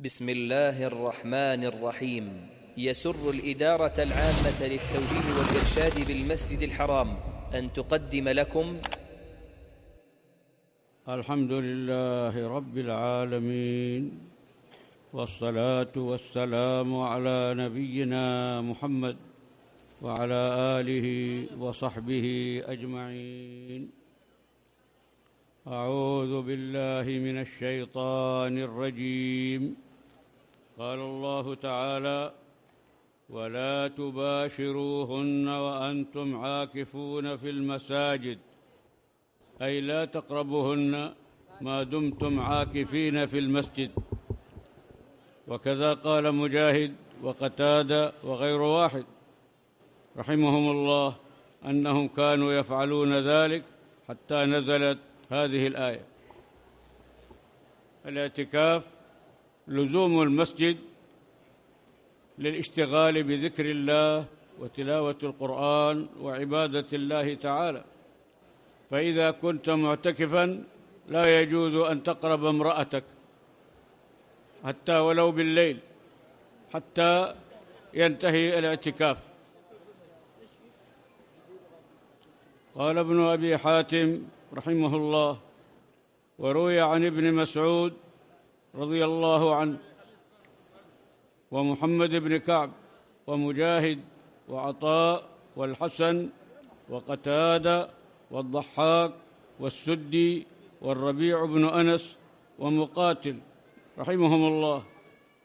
بسم الله الرحمن الرحيم يسر الإدارة العامة للتوجيه والإرشاد بالمسجد الحرام أن تقدم لكم الحمد لله رب العالمين والصلاة والسلام على نبينا محمد وعلى آله وصحبه أجمعين أعوذ بالله من الشيطان الرجيم قال الله تعالى ولا تباشروهن وأنتم عاكفون في المساجد أي لا تقربوهن ما دمتم عاكفين في المسجد وكذا قال مجاهد وقتادة وغير واحد رحمهم الله أنهم كانوا يفعلون ذلك حتى نزلت هذه الآية الاعتكاف لزوم المسجد للاشتغال بذكر الله وتلاوة القرآن وعبادة الله تعالى فإذا كنت معتكفا لا يجوز أن تقرب امرأتك حتى ولو بالليل حتى ينتهي الاعتكاف قال ابن أبي حاتم رحمه الله وروي عن ابن مسعود رضي الله عنه ومحمد بن كعب ومجاهد وعطاء والحسن وقتادة والضحاك والسدي والربيع بن أنس ومقاتل رحمهم الله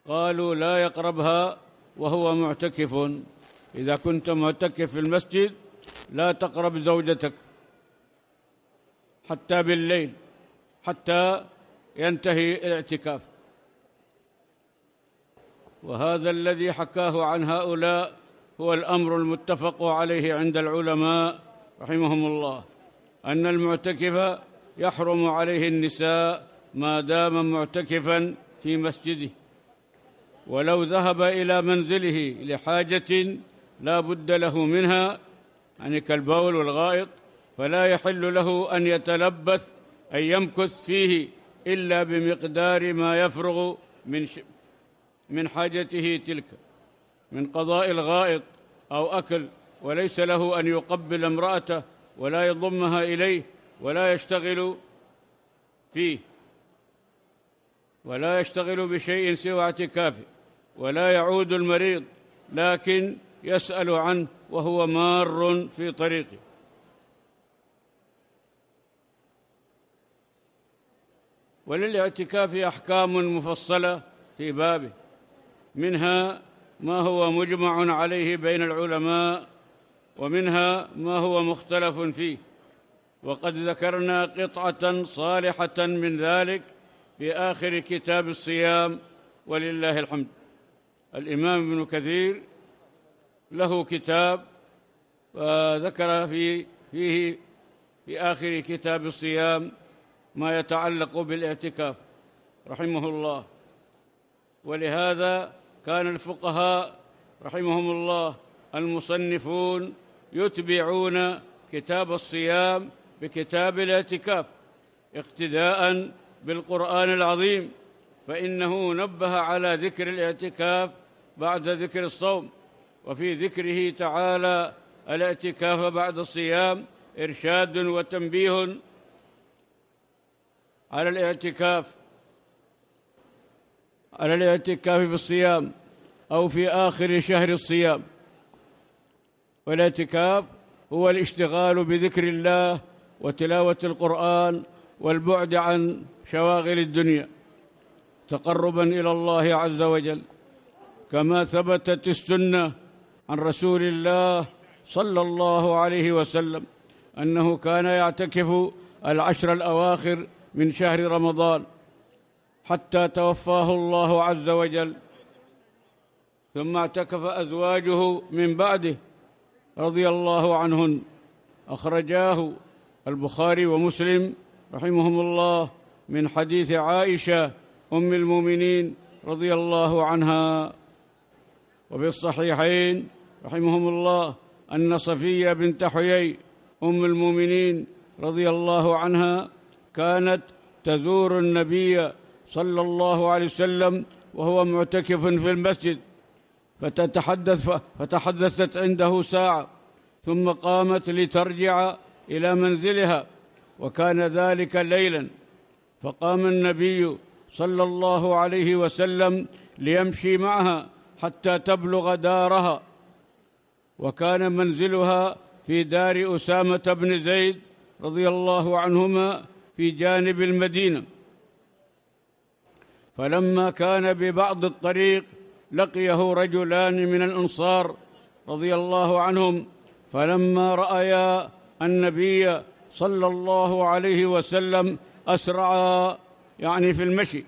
قالوا لا يقربها وهو معتكف إذا كنت معتكف في المسجد لا تقرب زوجتك حتى بالليل حتى ينتهي الاعتكاف وهذا الذي حكاه عن هؤلاء هو الأمر المتفق عليه عند العلماء رحمهم الله أن المعتكف يحرم عليه النساء ما دام معتكفا في مسجده ولو ذهب إلى منزله لحاجة لا بد له منها يعني كالبول والغائط فلا يحل له أن يتلبث أن يمكث فيه إلا بمقدار ما يفرغ من ش... من حاجته تلك من قضاء الغائط أو أكل وليس له أن يقبل امرأته ولا يضمها إليه ولا يشتغل فيه ولا يشتغل بشيء سوى اعتكافه ولا يعود المريض لكن يسأل عنه وهو مار في طريقه وللاعتكاف احكام مفصله في بابه منها ما هو مجمع عليه بين العلماء ومنها ما هو مختلف فيه وقد ذكرنا قطعه صالحه من ذلك في اخر كتاب الصيام ولله الحمد الامام ابن كثير له كتاب وذكر فيه في اخر كتاب الصيام ما يتعلق بالاعتكاف رحمه الله ولهذا كان الفقهاء رحمهم الله المصنفون يتبعون كتاب الصيام بكتاب الاعتكاف اقتداء بالقرآن العظيم فإنه نبه على ذكر الاعتكاف بعد ذكر الصوم وفي ذكره تعالى الاعتكاف بعد الصيام إرشاد وتنبيه على الاعتكاف على الاعتكاف في الصيام أو في آخر شهر الصيام والاعتكاف هو الاشتغال بذكر الله وتلاوة القرآن والبعد عن شواغل الدنيا تقربا إلى الله عز وجل كما ثبتت السنة عن رسول الله صلى الله عليه وسلم أنه كان يعتكف العشر الأواخر من شهر رمضان حتى توفاه الله عز وجل ثم اعتكف أزواجه من بعده رضي الله عنهن أخرجاه البخاري ومسلم رحمهم الله من حديث عائشة أم المؤمنين رضي الله عنها وفي الصحيحين رحمهم الله أن صفية بنت حيي أم المؤمنين رضي الله عنها كانت تزور النبي صلى الله عليه وسلم وهو معتكف في المسجد فتتحدث فتحدثت عنده ساعة ثم قامت لترجع إلى منزلها وكان ذلك ليلا فقام النبي صلى الله عليه وسلم ليمشي معها حتى تبلغ دارها وكان منزلها في دار أسامة بن زيد رضي الله عنهما في جانب المدينة فلما كان ببعض الطريق لقيه رجلان من الأنصار رضي الله عنهم فلما رأيا النبي صلى الله عليه وسلم أسرعا يعني في المشي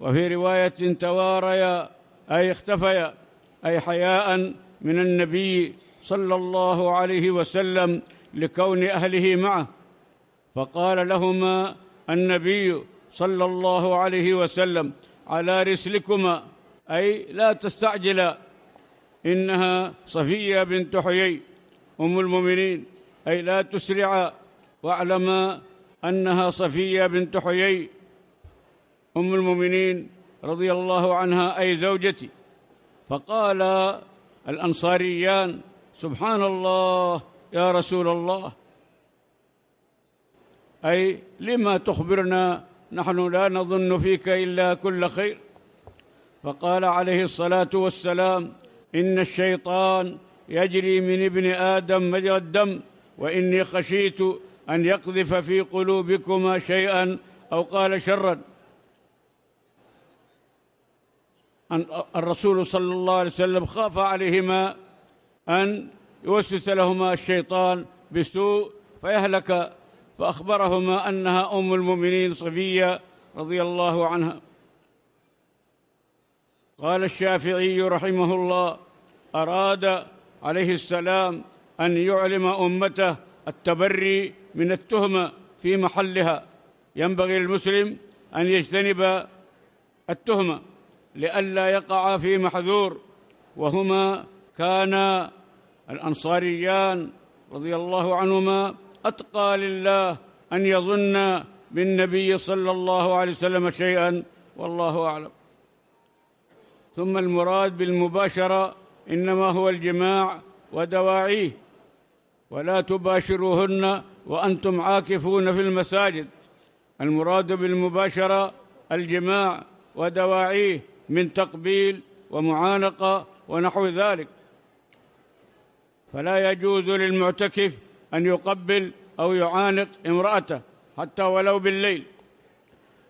وفي رواية تواريا أي اختفيا أي حياء من النبي صلى الله عليه وسلم لكون أهله معه فقال لهما النبي صلى الله عليه وسلم على رسلكما أي لا تستعجلا إنها صفية بنت حيي أم المؤمنين أي لا تسرعا واعلما أنها صفية بنت حيي أم المؤمنين رضي الله عنها أي زوجتي فقال الأنصاريان سبحان الله يا رسول الله أي لما تخبرنا نحن لا نظن فيك إلا كل خير فقال عليه الصلاة والسلام إن الشيطان يجري من ابن آدم مجرى الدم وإني خشيت أن يقذف في قلوبكما شيئا أو قال شرا الرسول صلى الله عليه وسلم خاف عليهما أن يوسوس لهما الشيطان بسوء فيهلك فأخبرهما أنها أم المؤمنين صفية رضي الله عنها قال الشافعي رحمه الله أراد عليه السلام أن يعلم أمته التبري من التهمة في محلها ينبغي للمسلم أن يجتنب التهمة لئلا يقع في محذور وهما كانا الأنصاريان رضي الله عنهما أتقى لله أن يظن بالنبي صلى الله عليه وسلم شيئا والله أعلم ثم المراد بالمباشرة إنما هو الجماع ودواعيه ولا تباشروهن وأنتم عاكفون في المساجد المراد بالمباشرة الجماع ودواعيه من تقبيل ومعانقة ونحو ذلك فلا يجوز للمعتكف أن يقبل أو يعانق امرأته حتى ولو بالليل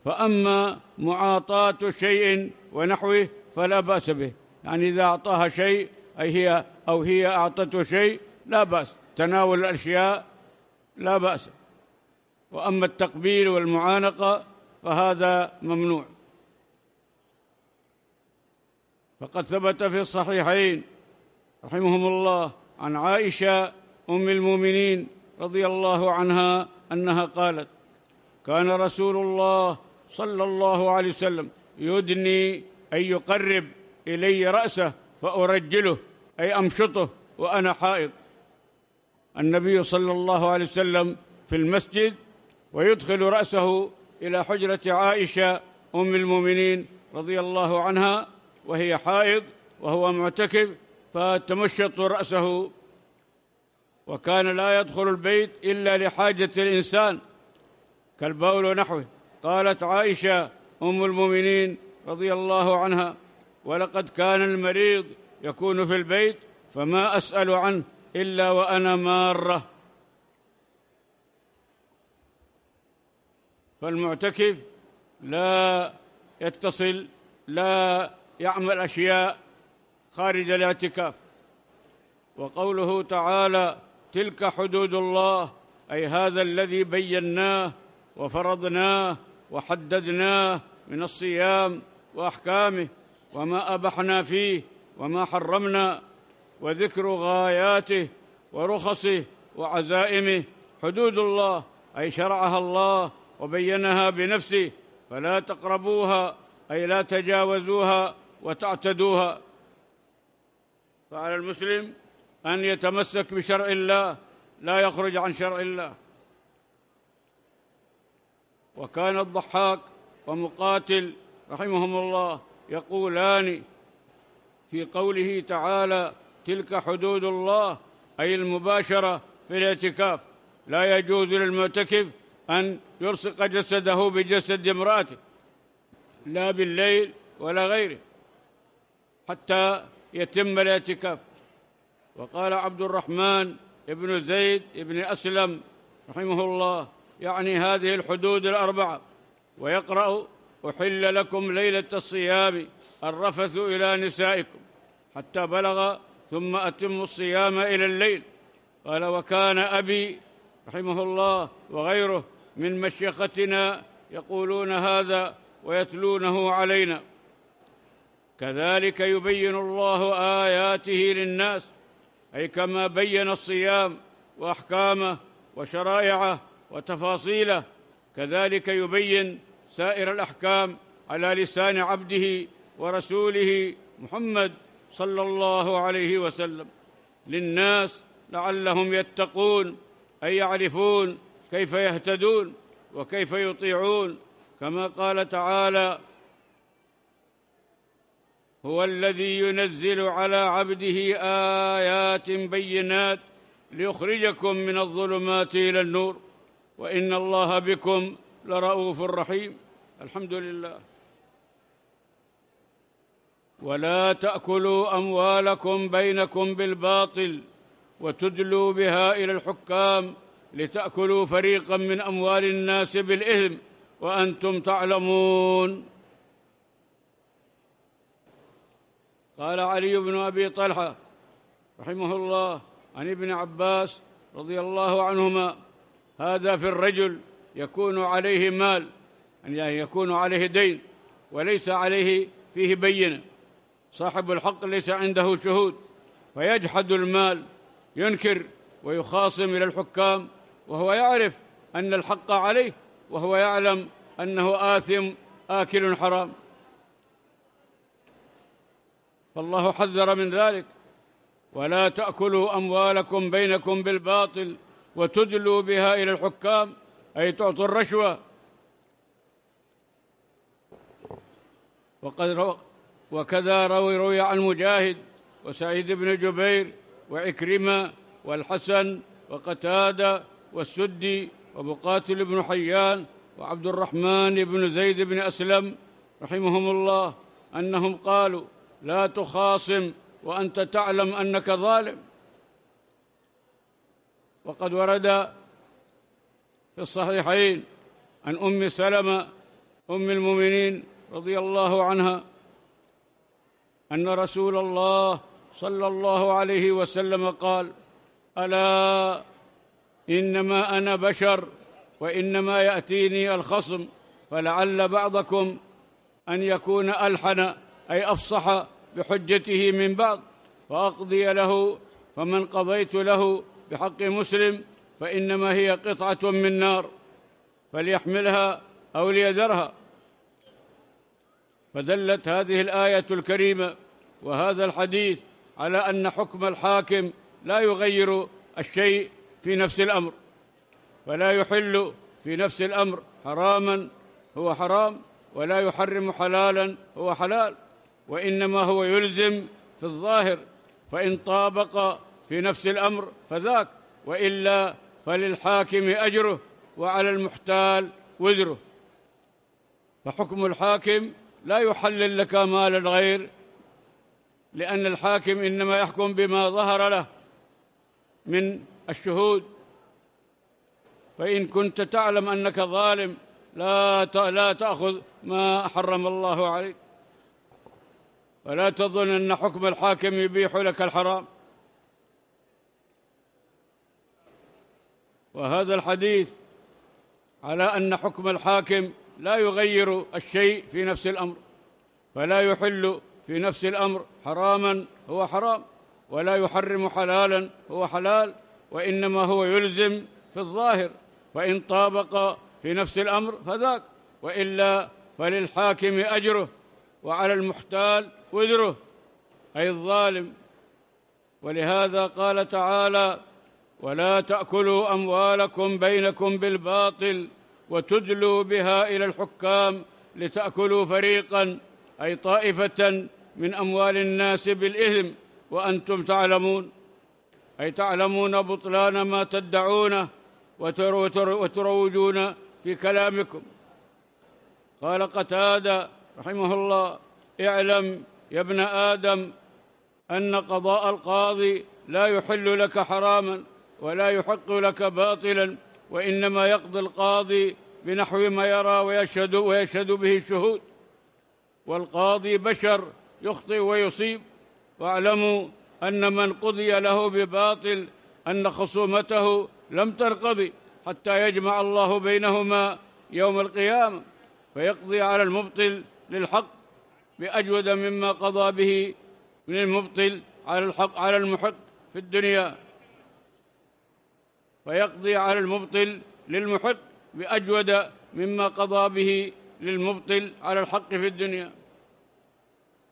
فأما معاطاة شيء ونحوه فلا بأس به يعني إذا أعطاها شيء أي هي أو هي أعطته شيء لا بأس تناول الأشياء لا بأس وأما التقبيل والمعانقة فهذا ممنوع فقد ثبت في الصحيحين رحمهم الله عن عائشة ام المؤمنين رضي الله عنها انها قالت كان رسول الله صلى الله عليه وسلم يدني ان يقرب الي راسه فارجله اي امشطه وانا حائض النبي صلى الله عليه وسلم في المسجد ويدخل راسه الى حجره عائشه ام المؤمنين رضي الله عنها وهي حائض وهو معتكف فتمشط راسه وكان لا يدخل البيت إلا لحاجة الإنسان كالبول ونحوه قالت عائشة أم المؤمنين رضي الله عنها ولقد كان المريض يكون في البيت فما أسأل عنه إلا وأنا مارة فالمعتكف لا يتصل لا يعمل أشياء خارج الاعتكاف وقوله تعالى تلك حدود الله أي هذا الذي بيناه وفرضناه وحددناه من الصيام وأحكامه وما أبحنا فيه وما حرمنا وذكر غاياته ورخصه وعزائمه حدود الله أي شرعها الله وبينها بنفسه فلا تقربوها أي لا تجاوزوها وتعتدوها فعلى المسلم أن يتمسك بشرع الله لا يخرج عن شرع الله وكان الضحاك ومقاتل رحمهم الله يقولان في قوله تعالى تلك حدود الله أي المباشرة في الاعتكاف لا يجوز للمعتكف أن يلصق جسده بجسد امرأته لا بالليل ولا غيره حتى يتم الاعتكاف وقال عبد الرحمن بن زيد بن أسلم رحمه الله يعني هذه الحدود الأربعة ويقرأ أحل لكم ليلة الصيام الرفث إلى نسائكم حتى بلغ ثم أتم الصيام إلى الليل قال وكان أبي رحمه الله وغيره من مشيختنا يقولون هذا ويتلونه علينا كذلك يبين الله آياته للناس أي كما بين الصيام وأحكامه وشرائعه وتفاصيله كذلك يبين سائر الأحكام على لسان عبده ورسوله محمد صلى الله عليه وسلم للناس لعلهم يتقون أي يعرفون كيف يهتدون وكيف يطيعون كما قال تعالى هو الذي ينزل على عبده ايات بينات ليخرجكم من الظلمات الى النور وان الله بكم لرؤوف رحيم الحمد لله ولا تاكلوا اموالكم بينكم بالباطل وتدلوا بها الى الحكام لتاكلوا فريقا من اموال الناس بالاثم وانتم تعلمون قال علي بن ابي طلحه رحمه الله عن ابن عباس رضي الله عنهما هذا في الرجل يكون عليه مال يعني يكون عليه دين وليس عليه فيه بينه صاحب الحق ليس عنده شهود فيجحد المال ينكر ويخاصم الى الحكام وهو يعرف ان الحق عليه وهو يعلم انه اثم اكل حرام فالله حذر من ذلك ولا تاكلوا اموالكم بينكم بالباطل وتدلوا بها الى الحكام اي تعطوا الرشوه وقد رو وكذا روي روي عن مجاهد وسعيد بن جبير وعكرمه والحسن وقتاده والسدي ومقاتل بن حيان وعبد الرحمن بن زيد بن اسلم رحمهم الله انهم قالوا لا تخاصم وانت تعلم انك ظالم وقد ورد في الصحيحين عن ام سلمه ام المؤمنين رضي الله عنها ان رسول الله صلى الله عليه وسلم قال الا انما انا بشر وانما ياتيني الخصم فلعل بعضكم ان يكون الحن أي أفصح بحجته من بعض فأقضي له فمن قضيت له بحق مسلم فإنما هي قطعة من نار فليحملها أو ليذرها فدلت هذه الآية الكريمة وهذا الحديث على أن حكم الحاكم لا يغير الشيء في نفس الأمر فلا يحل في نفس الأمر حراما هو حرام ولا يحرم حلالا هو حلال وإنما هو يلزم في الظاهر فإن طابق في نفس الأمر فذاك وإلا فللحاكم أجره وعلى المحتال وزره فحكم الحاكم لا يحلل لك مال الغير لأن الحاكم إنما يحكم بما ظهر له من الشهود فإن كنت تعلم أنك ظالم لا لا تأخذ ما حرم الله عليك ولا تظن أن حكم الحاكم يبيح لك الحرام وهذا الحديث على أن حكم الحاكم لا يغير الشيء في نفس الأمر فلا يحل في نفس الأمر حراما هو حرام ولا يحرم حلالا هو حلال وإنما هو يلزم في الظاهر فإن طابق في نفس الأمر فذاك وإلا فللحاكم أجره وعلى المحتال وزره أي الظالم ولهذا قال تعالى ولا تأكلوا أموالكم بينكم بالباطل وتدلوا بها إلى الحكام لتأكلوا فريقا أي طائفة من أموال الناس بالإثم وأنتم تعلمون أي تعلمون بطلان ما تدعونه وتروجون في كلامكم قال قتادة رحمه الله اعلم يا ابن آدم أن قضاء القاضي لا يحل لك حراما ولا يحق لك باطلا وإنما يقضي القاضي بنحو ما يرى ويشهد, ويشهد به الشهود والقاضي بشر يخطئ ويصيب واعلموا أن من قضي له بباطل أن خصومته لم تنقضي حتى يجمع الله بينهما يوم القيامة فيقضي على المبطل للحق بأجود مما قضى به من المبطل على الحق على المحق في الدنيا فيقضي على المبطل للمحق بأجود مما قضى به للمبطل على الحق في الدنيا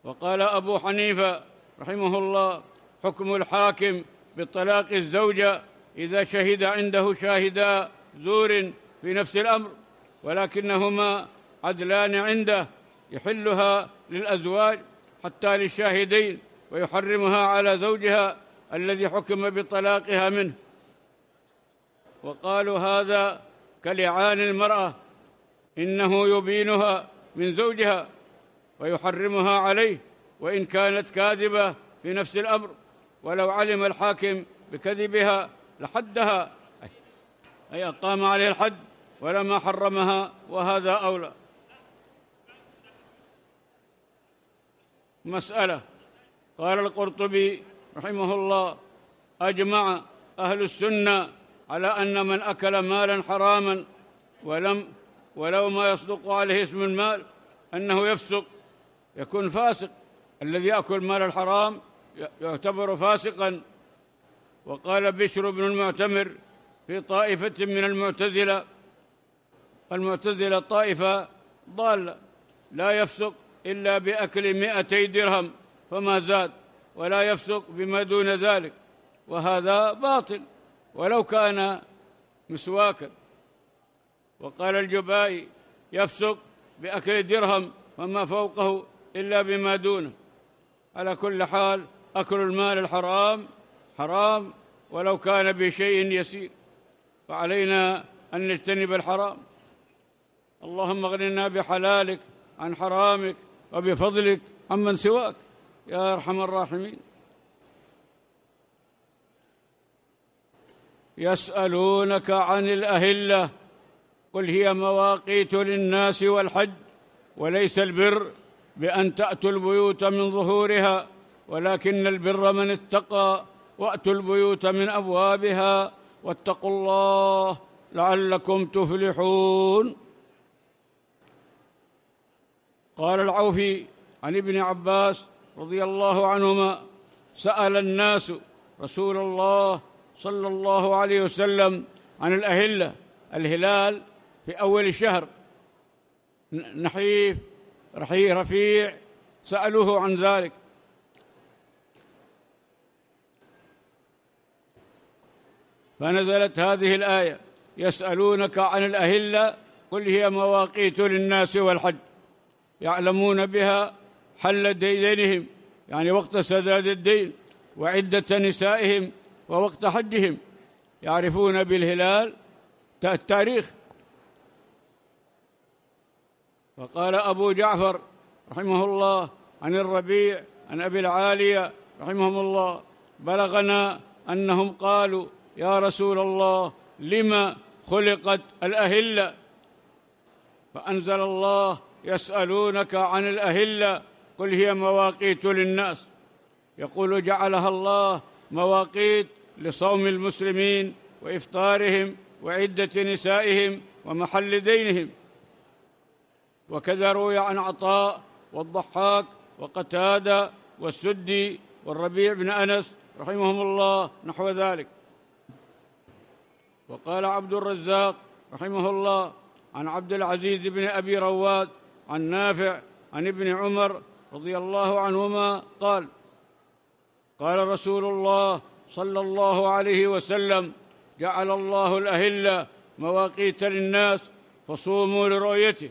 وقال أبو حنيفة رحمه الله حكم الحاكم بالطلاق الزوجة إذا شهد عنده شاهدا زور في نفس الأمر ولكنهما عدلان عنده يحلها للأزواج حتى للشاهدين ويحرمها على زوجها الذي حكم بطلاقها منه وقالوا هذا كلعان المرأة إنه يبينها من زوجها ويحرمها عليه وإن كانت كاذبة في نفس الأمر ولو علم الحاكم بكذبها لحدها أي أقام عليه الحد ولما حرمها وهذا أولى مسألة قال القرطبي رحمه الله أجمع أهل السنة على أن من أكل مالا حراما ولم ولو ما يصدق عليه اسم المال أنه يفسق يكون فاسق الذي يأكل مال الحرام يعتبر فاسقا وقال بشر بن المعتمر في طائفة من المعتزلة المعتزلة طائفة ضالة لا يفسق إلا بأكل مئتي درهم فما زاد ولا يفسق بما دون ذلك وهذا باطل ولو كان مسواكا وقال الجبائي يفسق بأكل درهم فما فوقه إلا بما دونه على كل حال أكل المال الحرام حرام ولو كان بشيء يسير فعلينا أن نجتنب الحرام اللهم اغننا بحلالك عن حرامك وبفضلك عمن سواك يا أرحم الراحمين يسألونك عن الأهلة قل هي مواقيت للناس والحج وليس البر بأن تأتوا البيوت من ظهورها ولكن البر من اتقى وأتوا البيوت من أبوابها واتقوا الله لعلكم تفلحون قال العوفي عن ابن عباس رضي الله عنهما سأل الناس رسول الله صلى الله عليه وسلم عن الأهلة الهلال في أول الشهر نحيف رفيع سألوه عن ذلك فنزلت هذه الآية يسألونك عن الأهلة قل هي مواقيت للناس والحج يعلمون بها حل دينهم يعني وقت سداد الدين وعدة نسائهم ووقت حجهم يعرفون بالهلال التاريخ وقال أبو جعفر رحمه الله عن الربيع عن أبي العالية رحمهم الله بلغنا أنهم قالوا يا رسول الله لما خلقت الأهلة فأنزل الله يسألونك عن الأهلة قل هي مواقيت للناس يقول جعلها الله مواقيت لصوم المسلمين وإفطارهم وعدة نسائهم ومحل دينهم وكذا روي عن عطاء والضحاك وقتادة والسدي والربيع بن أنس رحمهم الله نحو ذلك وقال عبد الرزاق رحمه الله عن عبد العزيز بن أبي رواد عن نافع عن ابن عمر رضي الله عنهما قال قال رسول الله صلى الله عليه وسلم جعل الله الأهلة مواقيت للناس فصوموا لرؤيته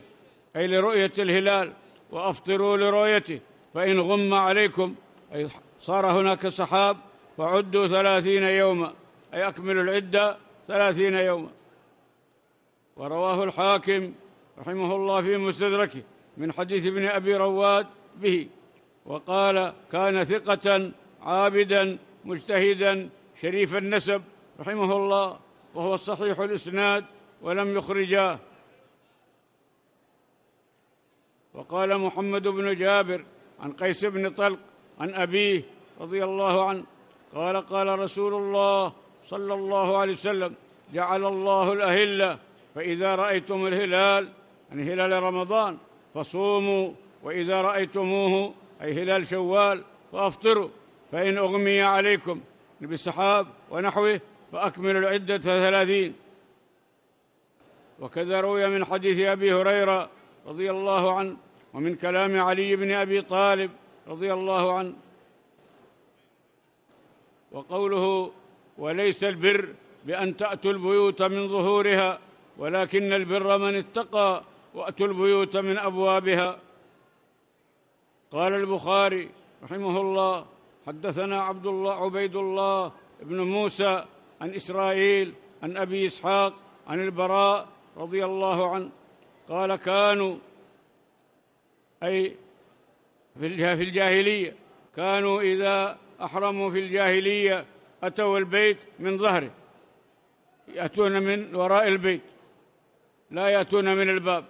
أي لرؤية الهلال وأفطروا لرؤيته فإن غم عليكم أي صار هناك سحاب فعدوا ثلاثين يوما أي أكملوا العدة ثلاثين يوما ورواه الحاكم رحمه الله في مستدركه من حديث ابن أبي رواد به وقال كان ثقة عابدا مجتهدا شريف النسب رحمه الله وهو الصحيح الإسناد ولم يخرجاه وقال محمد بن جابر عن قيس بن طلق عن أبيه رضي الله عنه قال قال رسول الله صلى الله عليه وسلم جعل الله الأهلة فإذا رأيتم الهلال عن يعني هلال رمضان فصوموا وإذا رأيتموه أي هلال شوال فأفطروا فإن أغمي عليكم يعني بالسحاب ونحوه فأكملوا العدة ثلاثين وكذا روي من حديث أبي هريرة رضي الله عنه ومن كلام علي بن أبي طالب رضي الله عنه وقوله وليس البر بأن تأتوا البيوت من ظهورها ولكن البر من اتقى وأتوا البيوت من أبوابها قال البخاري رحمه الله حدثنا عبد الله عبيد الله بن موسى عن إسرائيل عن أبي إسحاق عن البراء رضي الله عنه قال كانوا أي في الجاهلية كانوا إذا أحرموا في الجاهلية أتوا البيت من ظهره يأتون من وراء البيت لا يأتون من الباب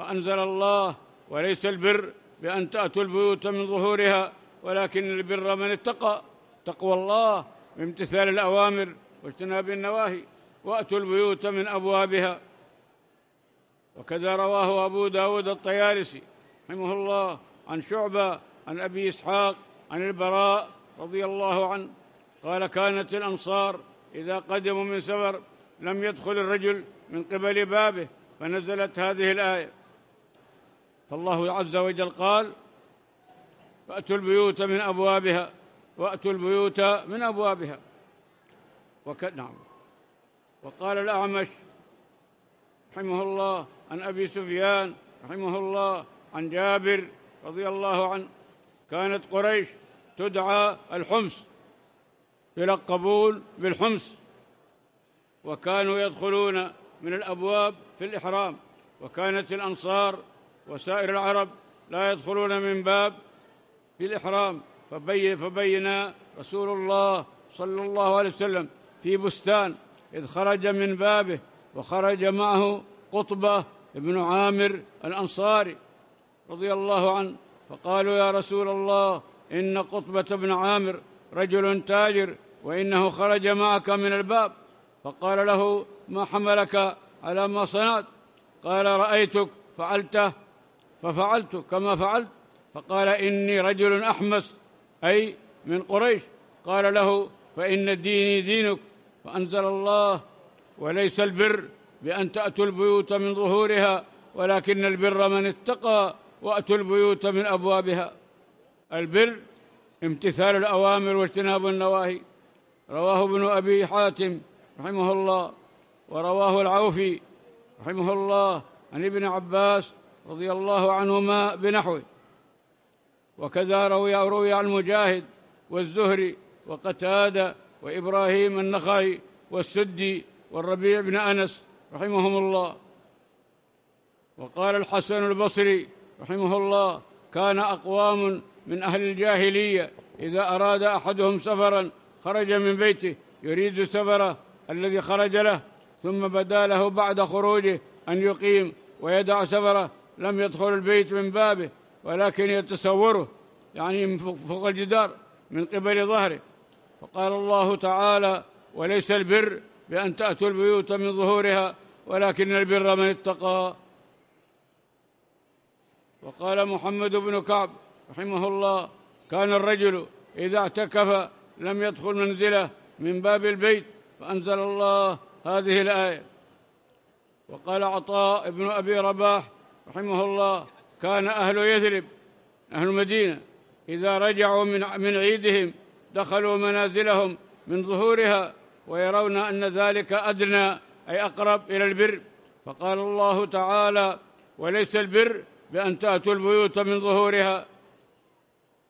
فأنزل الله وليس البر بأن تأتوا البيوت من ظهورها ولكن البر من اتقى تقوى الله بامتثال الأوامر واجتناب النواهي وأتوا البيوت من أبوابها وكذا رواه أبو داود الطيارسي رحمه الله عن شعبة عن أبي إسحاق عن البراء رضي الله عنه قال كانت الأنصار إذا قدموا من سفر لم يدخل الرجل من قبل بابه فنزلت هذه الآية فالله عز وجل قال فأتوا البيوت من أبوابها وأتوا البيوت من أبوابها وك... نعم وقال الأعمش رحمه الله عن أبي سفيان رحمه الله عن جابر رضي الله عنه كانت قريش تدعى الحمص يلقبون بالحمص وكانوا يدخلون من الأبواب في الإحرام وكانت الأنصار وسائر العرب لا يدخلون من باب في الإحرام فبين فبينا رسول الله صلى الله عليه وسلم في بستان إذ خرج من بابه وخرج معه قطبة بن عامر الأنصاري رضي الله عنه فقالوا يا رسول الله إن قطبة بن عامر رجل تاجر وإنه خرج معك من الباب فقال له ما حملك على ما صنعت قال رأيتك فعلته ففعلت كما فعلت فقال إني رجل أحمس أي من قريش قال له فإن ديني دينك فأنزل الله وليس البر بأن تأتوا البيوت من ظهورها ولكن البر من اتقى وأتوا البيوت من أبوابها البر امتثال الأوامر واجتناب النواهي رواه ابن أبي حاتم رحمه الله ورواه العوفي رحمه الله عن ابن عباس رضي الله عنهما بنحوه وكذا روي روي عن مجاهد والزهري وقتادة وإبراهيم النخعي والسدي والربيع بن أنس رحمهم الله وقال الحسن البصري رحمه الله كان أقوام من أهل الجاهلية إذا أراد أحدهم سفرا خرج من بيته يريد سفره الذي خرج له ثم بدا له بعد خروجه أن يقيم ويدع سفره لم يدخل البيت من بابه ولكن يتصوره يعني من فوق الجدار من قبل ظهره فقال الله تعالى وليس البر بأن تأتوا البيوت من ظهورها ولكن البر من اتقى وقال محمد بن كعب رحمه الله كان الرجل إذا اعتكف لم يدخل منزله من باب البيت فأنزل الله هذه الآية وقال عطاء بن أبي رباح رحمه الله كان أهل يثرب أهل المدينة إذا رجعوا من من عيدهم دخلوا منازلهم من ظهورها ويرون أن ذلك أدنى أي أقرب إلى البر فقال الله تعالى وليس البر بأن تأتوا البيوت من ظهورها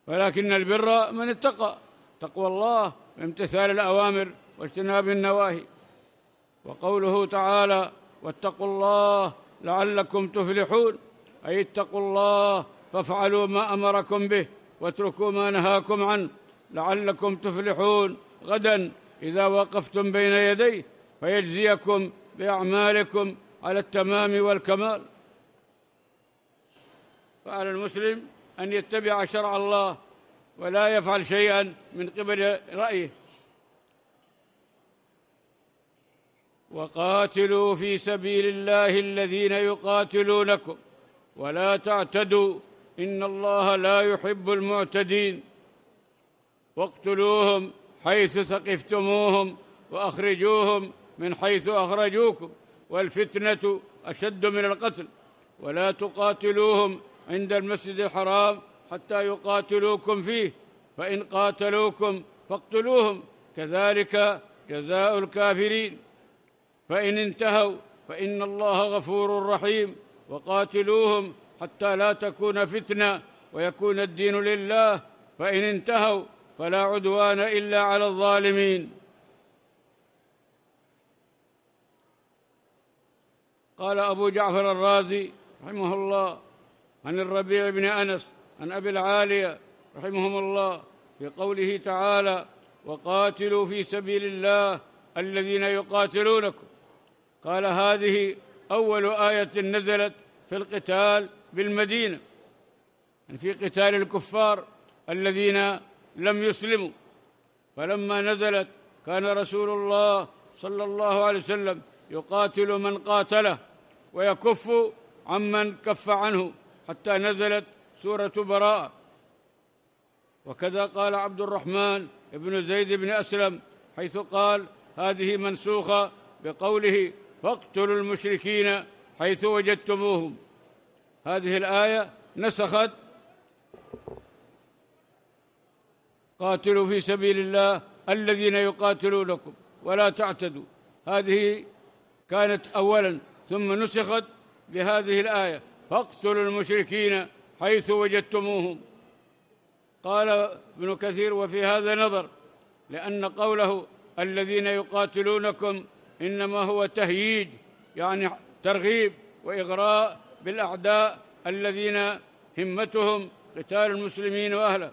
ولكن البر من اتقى تقوى الله امتثال الأوامر واجتناب النواهي وقوله تعالى واتقوا الله لعلكم تفلحون اي اتقوا الله فافعلوا ما امركم به واتركوا ما نهاكم عنه لعلكم تفلحون غدا اذا وقفتم بين يديه فيجزيكم باعمالكم على التمام والكمال فعلى المسلم ان يتبع شرع الله ولا يفعل شيئا من قبل رايه وقاتلوا في سبيل الله الذين يقاتلونكم ولا تعتدوا ان الله لا يحب المعتدين واقتلوهم حيث ثقفتموهم واخرجوهم من حيث اخرجوكم والفتنه اشد من القتل ولا تقاتلوهم عند المسجد الحرام حتى يقاتلوكم فيه فان قاتلوكم فاقتلوهم كذلك جزاء الكافرين فإن انتهوا فإن الله غفور رحيم وقاتلوهم حتى لا تكون فتنة ويكون الدين لله فإن انتهوا فلا عدوان إلا على الظالمين قال أبو جعفر الرازي رحمه الله عن الربيع بن أنس عن أبي العالية رحمهم الله في قوله تعالى وقاتلوا في سبيل الله الذين يقاتلونكم قال هذه أول آية نزلت في القتال بالمدينة يعني في قتال الكفار الذين لم يسلموا فلما نزلت كان رسول الله صلى الله عليه وسلم يقاتل من قاتله ويكف عمن كف عنه حتى نزلت سورة براءة وكذا قال عبد الرحمن بن زيد بن أسلم حيث قال هذه منسوخة بقوله فاقتلوا المشركين حيث وجدتموهم هذه الآية نسخت قاتلوا في سبيل الله الذين يقاتلونكم ولا تعتدوا هذه كانت أولا ثم نسخت بهذه الآية فاقتلوا المشركين حيث وجدتموهم قال ابن كثير وفي هذا نظر لأن قوله الذين يقاتلونكم انما هو تهييج يعني ترغيب واغراء بالاعداء الذين همتهم قتال المسلمين واهله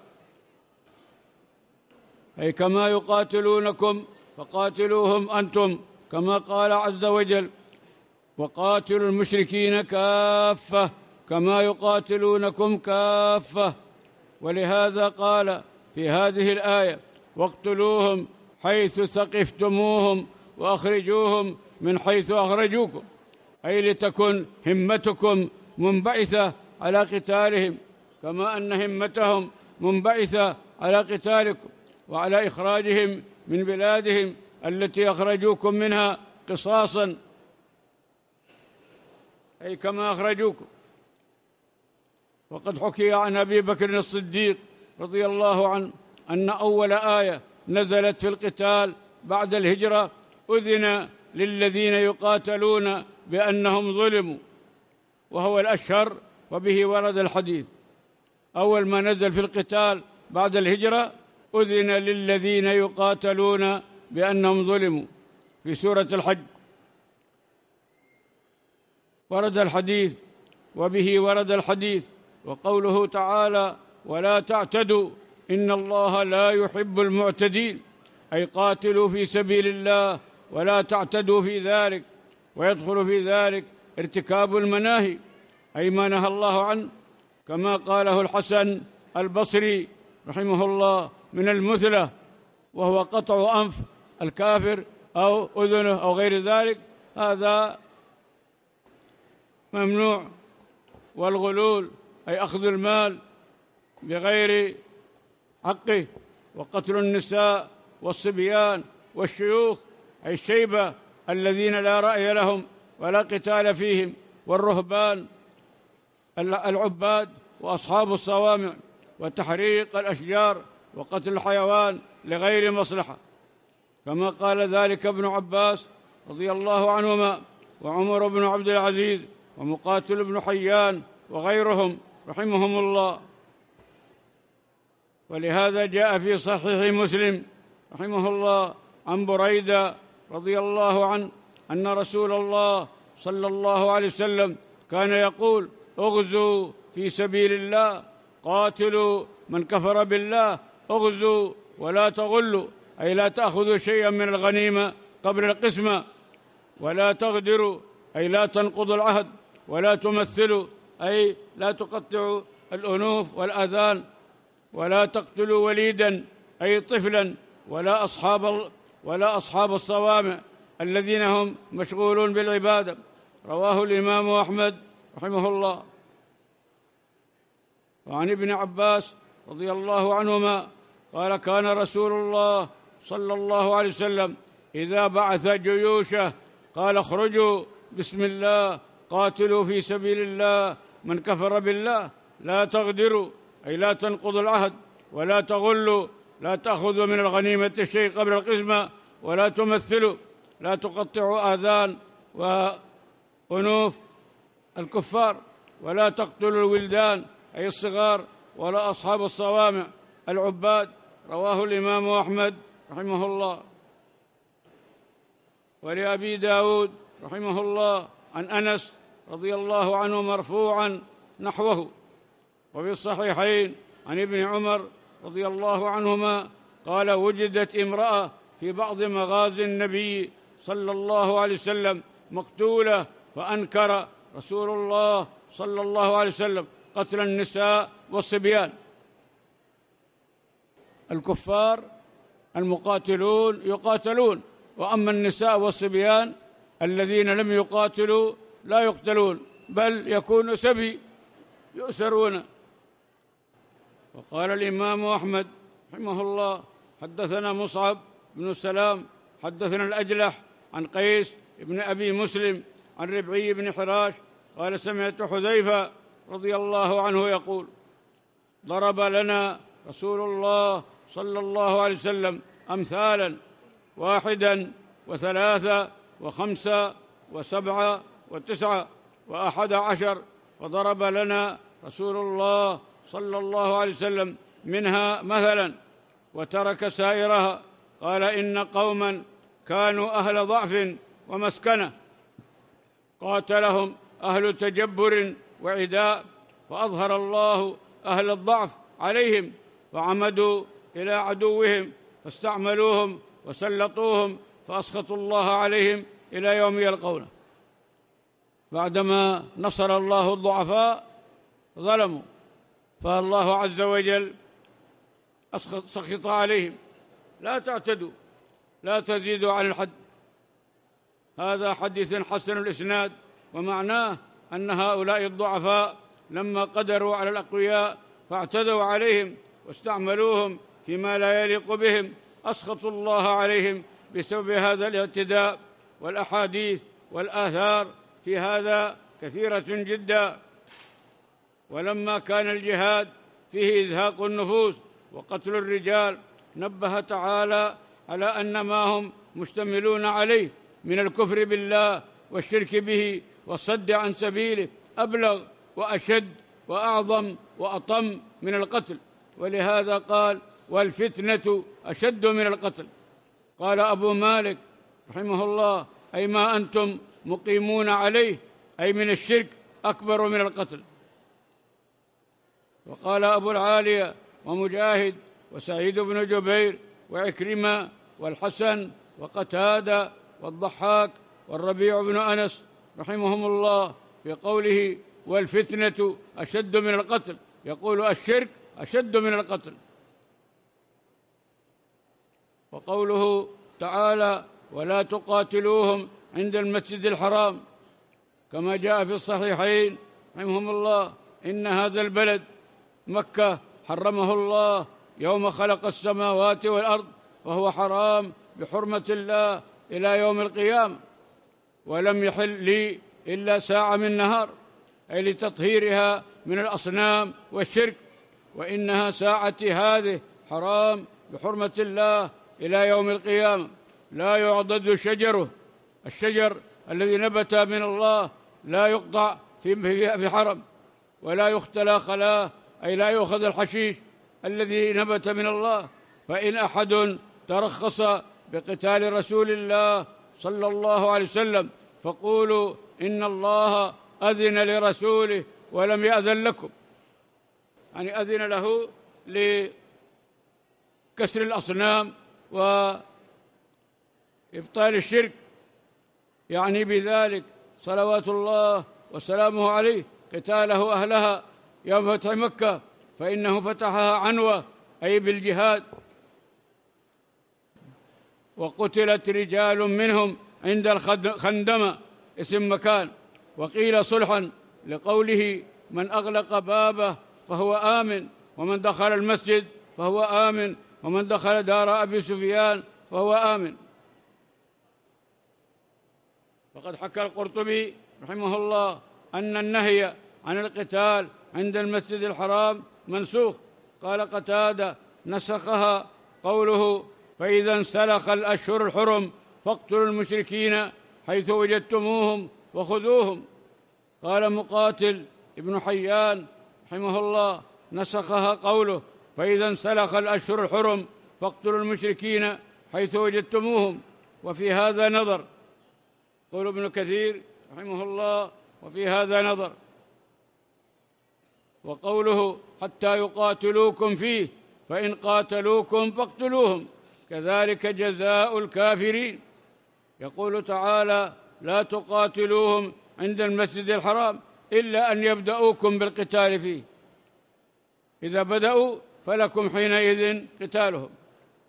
اي كما يقاتلونكم فقاتلوهم انتم كما قال عز وجل وقاتلوا المشركين كافه كما يقاتلونكم كافه ولهذا قال في هذه الايه واقتلوهم حيث ثقفتموهم واخرجوهم من حيث اخرجوكم اي لتكن همتكم منبعثه على قتالهم كما ان همتهم منبعثه على قتالكم وعلى اخراجهم من بلادهم التي اخرجوكم منها قصاصا اي كما اخرجوكم وقد حكي عن ابي بكر الصديق رضي الله عنه ان اول ايه نزلت في القتال بعد الهجره أذن للذين يقاتلون بأنهم ظلموا وهو الأشهر وبه ورد الحديث أول ما نزل في القتال بعد الهجرة أذن للذين يقاتلون بأنهم ظلموا في سورة الحج ورد الحديث وبه ورد الحديث وقوله تعالى ولا تعتدوا إن الله لا يحب المعتدين أي قاتلوا في سبيل الله ولا تعتدوا في ذلك ويدخل في ذلك ارتكاب المناهي أي ما نهى الله عنه كما قاله الحسن البصري رحمه الله من المثلة وهو قطع أنف الكافر أو أذنه أو غير ذلك هذا ممنوع والغلول أي أخذ المال بغير حقه وقتل النساء والصبيان والشيوخ الشيبة الذين لا رأي لهم ولا قتال فيهم والرهبان العباد وأصحاب الصوامع وتحريق الأشجار وقتل الحيوان لغير مصلحة كما قال ذلك ابن عباس رضي الله عنهما وعمر بن عبد العزيز ومقاتل بن حيان وغيرهم رحمهم الله ولهذا جاء في صحيح مسلم رحمه الله عن بريده رضي الله عنه أن رسول الله صلى الله عليه وسلم كان يقول اغزوا في سبيل الله قاتلوا من كفر بالله اغزوا ولا تغلوا أي لا تأخذوا شيئا من الغنيمة قبل القسمة ولا تغدروا أي لا تنقضوا العهد ولا تمثلوا أي لا تقطعوا الأنوف والأذان ولا تقتلوا وليدا أي طفلا ولا أصحاب ولا أصحاب الصوامع الذين هم مشغولون بالعبادة رواه الإمام أحمد رحمه الله وعن ابن عباس رضي الله عنهما قال كان رسول الله صلى الله عليه وسلم إذا بعث جيوشه قال اخرجوا بسم الله قاتلوا في سبيل الله من كفر بالله لا تغدروا أي لا تنقضوا العهد ولا تغلوا لا تأخذوا من الغنيمة شيء قبل القسمة ولا تمثلوا لا تقطعوا آذان وأنوف الكفار ولا تقتلوا الولدان أي الصغار ولا أصحاب الصوامع العباد رواه الإمام أحمد رحمه الله ولأبي داود رحمه الله عن أنس رضي الله عنه مرفوعا نحوه وفي الصحيحين عن ابن عمر رضي الله عنهما قال وجدت امرأة في بعض مغازي النبي صلى الله عليه وسلم مقتولة فأنكر رسول الله صلى الله عليه وسلم قتل النساء والصبيان الكفار المقاتلون يقاتلون وأما النساء والصبيان الذين لم يقاتلوا لا يقتلون بل يكون سبي يؤسرون وقال الإمام أحمد رحمه الله حدثنا مصعب بن السلام حدثنا الأجلح عن قيس بن أبي مسلم عن ربعي بن حراش قال سمعت حذيفة رضي الله عنه يقول ضرب لنا رسول الله صلى الله عليه وسلم أمثالا واحدا وثلاثة وخمسة وسبعة وتسعة وأحد عشر فضرب لنا رسول الله صلى الله عليه وسلم منها مثلا وترك سائرها قال ان قوما كانوا اهل ضعف ومسكنه قاتلهم اهل تجبر وعداء فاظهر الله اهل الضعف عليهم فعمدوا الى عدوهم فاستعملوهم وسلطوهم فاسخطوا الله عليهم الى يوم يلقونه بعدما نصر الله الضعفاء ظلموا فالله عز وجل سخط عليهم لا تعتدوا لا تزيدوا عن الحد هذا حديث حسن الإسناد ومعناه أن هؤلاء الضعفاء لما قدروا على الأقوياء فاعتدوا عليهم واستعملوهم فيما لا يليق بهم أسخطوا الله عليهم بسبب هذا الاعتداء والأحاديث والآثار في هذا كثيرة جدا ولما كان الجهاد فيه إزهاق النفوس وقتل الرجال نبه تعالى على ان ما هم مشتملون عليه من الكفر بالله والشرك به والصد عن سبيله ابلغ واشد واعظم واطم من القتل ولهذا قال والفتنه اشد من القتل قال ابو مالك رحمه الله اي ما انتم مقيمون عليه اي من الشرك اكبر من القتل وقال ابو العاليه ومجاهد وسعيد بن جبير وعكرمة والحسن وقتادة والضحاك والربيع بن أنس رحمهم الله في قوله والفتنة أشد من القتل يقول الشرك أشد من القتل وقوله تعالى ولا تقاتلوهم عند المسجد الحرام كما جاء في الصحيحين رحمهم الله إن هذا البلد مكة حرمه الله يوم خلق السماوات والارض فهو حرام بحرمه الله الى يوم القيامه ولم يحل لي الا ساعه من نهار اي لتطهيرها من الاصنام والشرك وانها ساعتي هذه حرام بحرمه الله الى يوم القيامه لا يعضد شجره الشجر الذي نبت من الله لا يقطع في حرم ولا يختلى خلاه اي لا يؤخذ الحشيش الذي نبت من الله فإن أحد ترخص بقتال رسول الله صلى الله عليه وسلم فقولوا إن الله أذن لرسوله ولم يأذن لكم يعني أذن له لكسر الأصنام وإبطال الشرك يعني بذلك صلوات الله وسلامه عليه قتاله أهلها يوم فتح مكة فإنه فتحها عنوة أي بالجهاد وقتلت رجال منهم عند الخندمة اسم مكان وقيل صلحا لقوله من أغلق بابه فهو آمن ومن دخل المسجد فهو آمن ومن دخل دار أبي سفيان فهو آمن وقد حكى القرطبي رحمه الله أن النهي عن القتال عند المسجد الحرام منسوخ قال قتاده نسخها قوله فاذا انسلخ الاشهر الحرم فاقتلوا المشركين حيث وجدتموهم وخذوهم قال مقاتل ابن حيان رحمه الله نسخها قوله فاذا انسلخ الاشهر الحرم فاقتلوا المشركين حيث وجدتموهم وفي هذا نظر قول ابن كثير رحمه الله وفي هذا نظر وقوله حتى يقاتلوكم فيه فإن قاتلوكم فاقتلوهم كذلك جزاء الكافرين يقول تعالى لا تقاتلوهم عند المسجد الحرام إلا أن يبدأوكم بالقتال فيه إذا بدأوا فلكم حينئذ قتالهم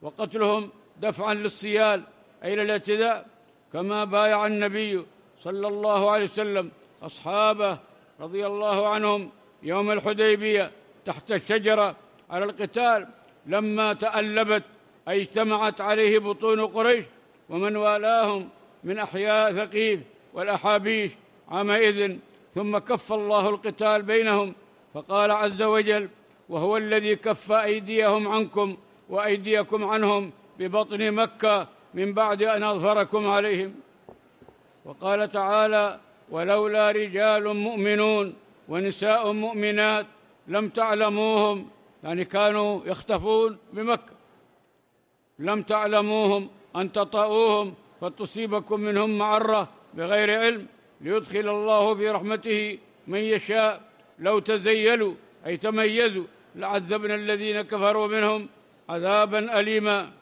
وقتلهم دفعا للصيال أي للاعتداء كما بايع النبي صلى الله عليه وسلم أصحابه رضي الله عنهم يوم الحديبية تحت الشجرة على القتال لما تألبت أي اجتمعت عليه بطون قريش ومن والاهم من أحياء ثقيف والأحابيش عامئذ ثم كف الله القتال بينهم فقال عز وجل وهو الذي كف أيديهم عنكم وأيديكم عنهم ببطن مكة من بعد أن أظهركم عليهم وقال تعالى ولولا رجال مؤمنون ونساء مؤمنات لم تعلموهم يعني كانوا يختفون بمكة لم تعلموهم أن تطأوهم فتصيبكم منهم معرة بغير علم ليدخل الله في رحمته من يشاء لو تزيلوا أي تميزوا لعذبنا الذين كفروا منهم عذابا أليما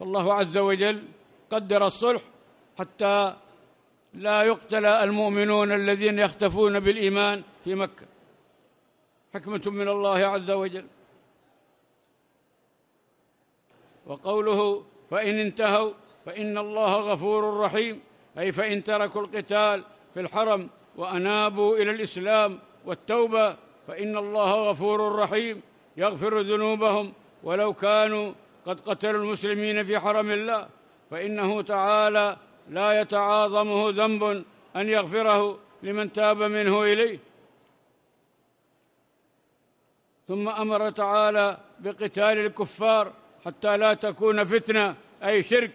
فالله عز وجل قدر الصلح حتى لا يقتل المؤمنون الذين يختفون بالإيمان في مكة حكمة من الله عز وجل وقوله فإن انتهوا فإن الله غفور رحيم أي فإن تركوا القتال في الحرم وأنابوا إلى الإسلام والتوبة فإن الله غفور رحيم يغفر ذنوبهم ولو كانوا قد قتلوا المسلمين في حرم الله فإنه تعالى لا يتعاظمه ذنب أن يغفره لمن تاب منه إليه ثم أمر تعالى بقتال الكفار حتى لا تكون فتنة أي شرك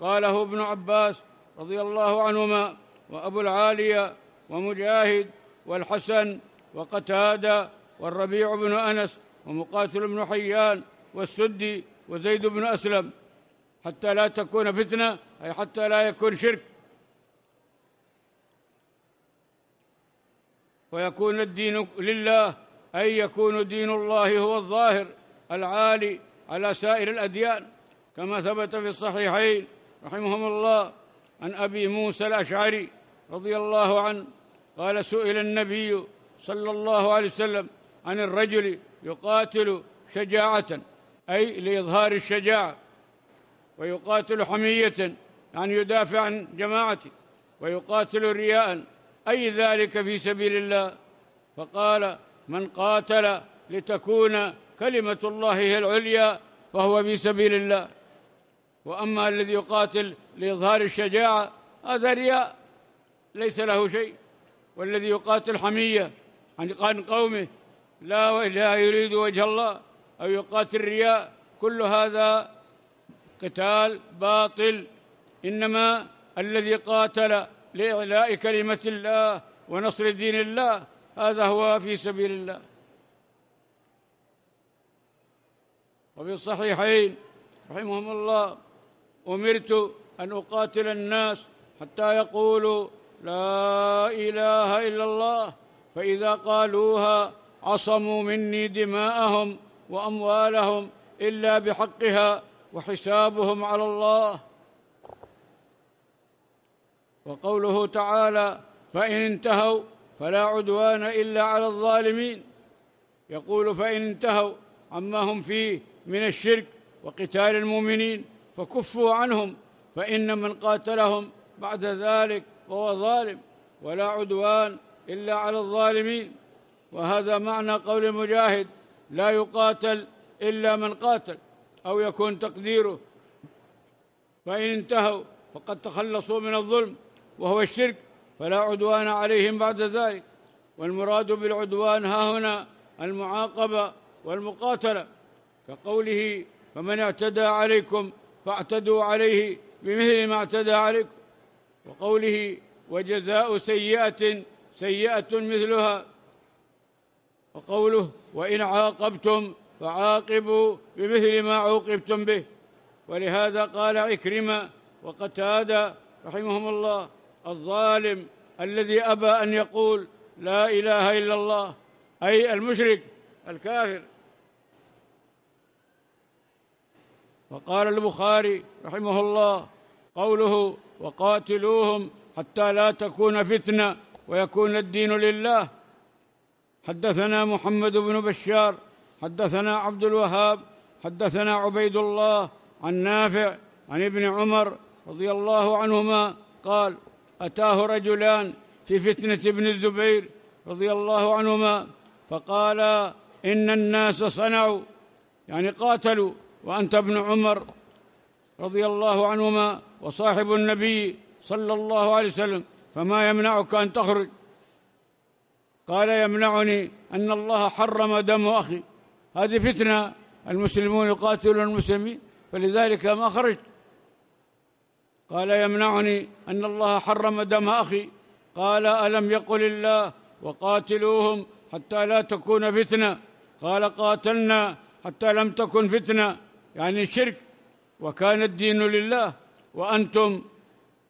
قاله ابن عباس رضي الله عنهما وأبو العالية ومجاهد والحسن وقتادة والربيع بن أنس ومقاتل بن حيان والسدي وزيد بن أسلم حتى لا تكون فتنة أي حتى لا يكون شرك ويكون الدين لله أي يكون دين الله هو الظاهر العالي على سائر الأديان كما ثبت في الصحيحين رحمهم الله عن أبي موسى الأشعري رضي الله عنه قال سئل النبي صلى الله عليه وسلم عن الرجل يقاتل شجاعة أي لإظهار الشجاعة ويقاتل حمية يعني يدافع عن جماعته ويقاتل رياء أي ذلك في سبيل الله فقال من قاتل لتكون كلمة الله هي العليا فهو في سبيل الله وأما الذي يقاتل لإظهار الشجاعة هذا رياء ليس له شيء والذي يقاتل حمية عن قومه لا, لا يريد وجه الله أو يقاتل رياء كل هذا قتال باطل انما الذي قاتل لاعلاء كلمه الله ونصر دين الله هذا هو في سبيل الله وفي الصحيحين رحمهم الله امرت ان اقاتل الناس حتى يقولوا لا اله الا الله فاذا قالوها عصموا مني دماءهم واموالهم الا بحقها وحسابهم على الله وقوله تعالى فإن انتهوا فلا عدوان إلا على الظالمين يقول فإن انتهوا عما هم فيه من الشرك وقتال المؤمنين فكفوا عنهم فإن من قاتلهم بعد ذلك فهو ظالم ولا عدوان إلا على الظالمين وهذا معنى قول مجاهد لا يقاتل إلا من قاتل أو يكون تقديره فإن انتهوا فقد تخلصوا من الظلم وهو الشرك فلا عدوان عليهم بعد ذلك والمراد بالعدوان ها هنا المعاقبة والمقاتلة كقوله فمن اعتدى عليكم فاعتدوا عليه بمثل ما اعتدى عليكم وقوله وجزاء سيئة سيئة مثلها وقوله وإن عاقبتم فعاقبوا بمثل ما عوقبتم به ولهذا قال عكرمة وقتادة رحمهم الله الظالم الذي أبى أن يقول لا إله إلا الله أي المشرك الكافر وقال البخاري رحمه الله قوله وقاتلوهم حتى لا تكون فتنه ويكون الدين لله حدثنا محمد بن بشار حدثنا عبد الوهاب حدثنا عبيد الله عن نافع عن ابن عمر رضي الله عنهما قال اتاه رجلان في فتنه ابن الزبير رضي الله عنهما فقالا ان الناس صنعوا يعني قاتلوا وانت ابن عمر رضي الله عنهما وصاحب النبي صلى الله عليه وسلم فما يمنعك ان تخرج قال يمنعني ان الله حرم دم اخي هذه فتنة المسلمون يقاتلون المسلمين فلذلك ما خرج قال يمنعني أن الله حرم دم أخي قال ألم يقل الله وقاتلوهم حتى لا تكون فتنة قال قاتلنا حتى لم تكن فتنة يعني شرك وكان الدين لله وأنتم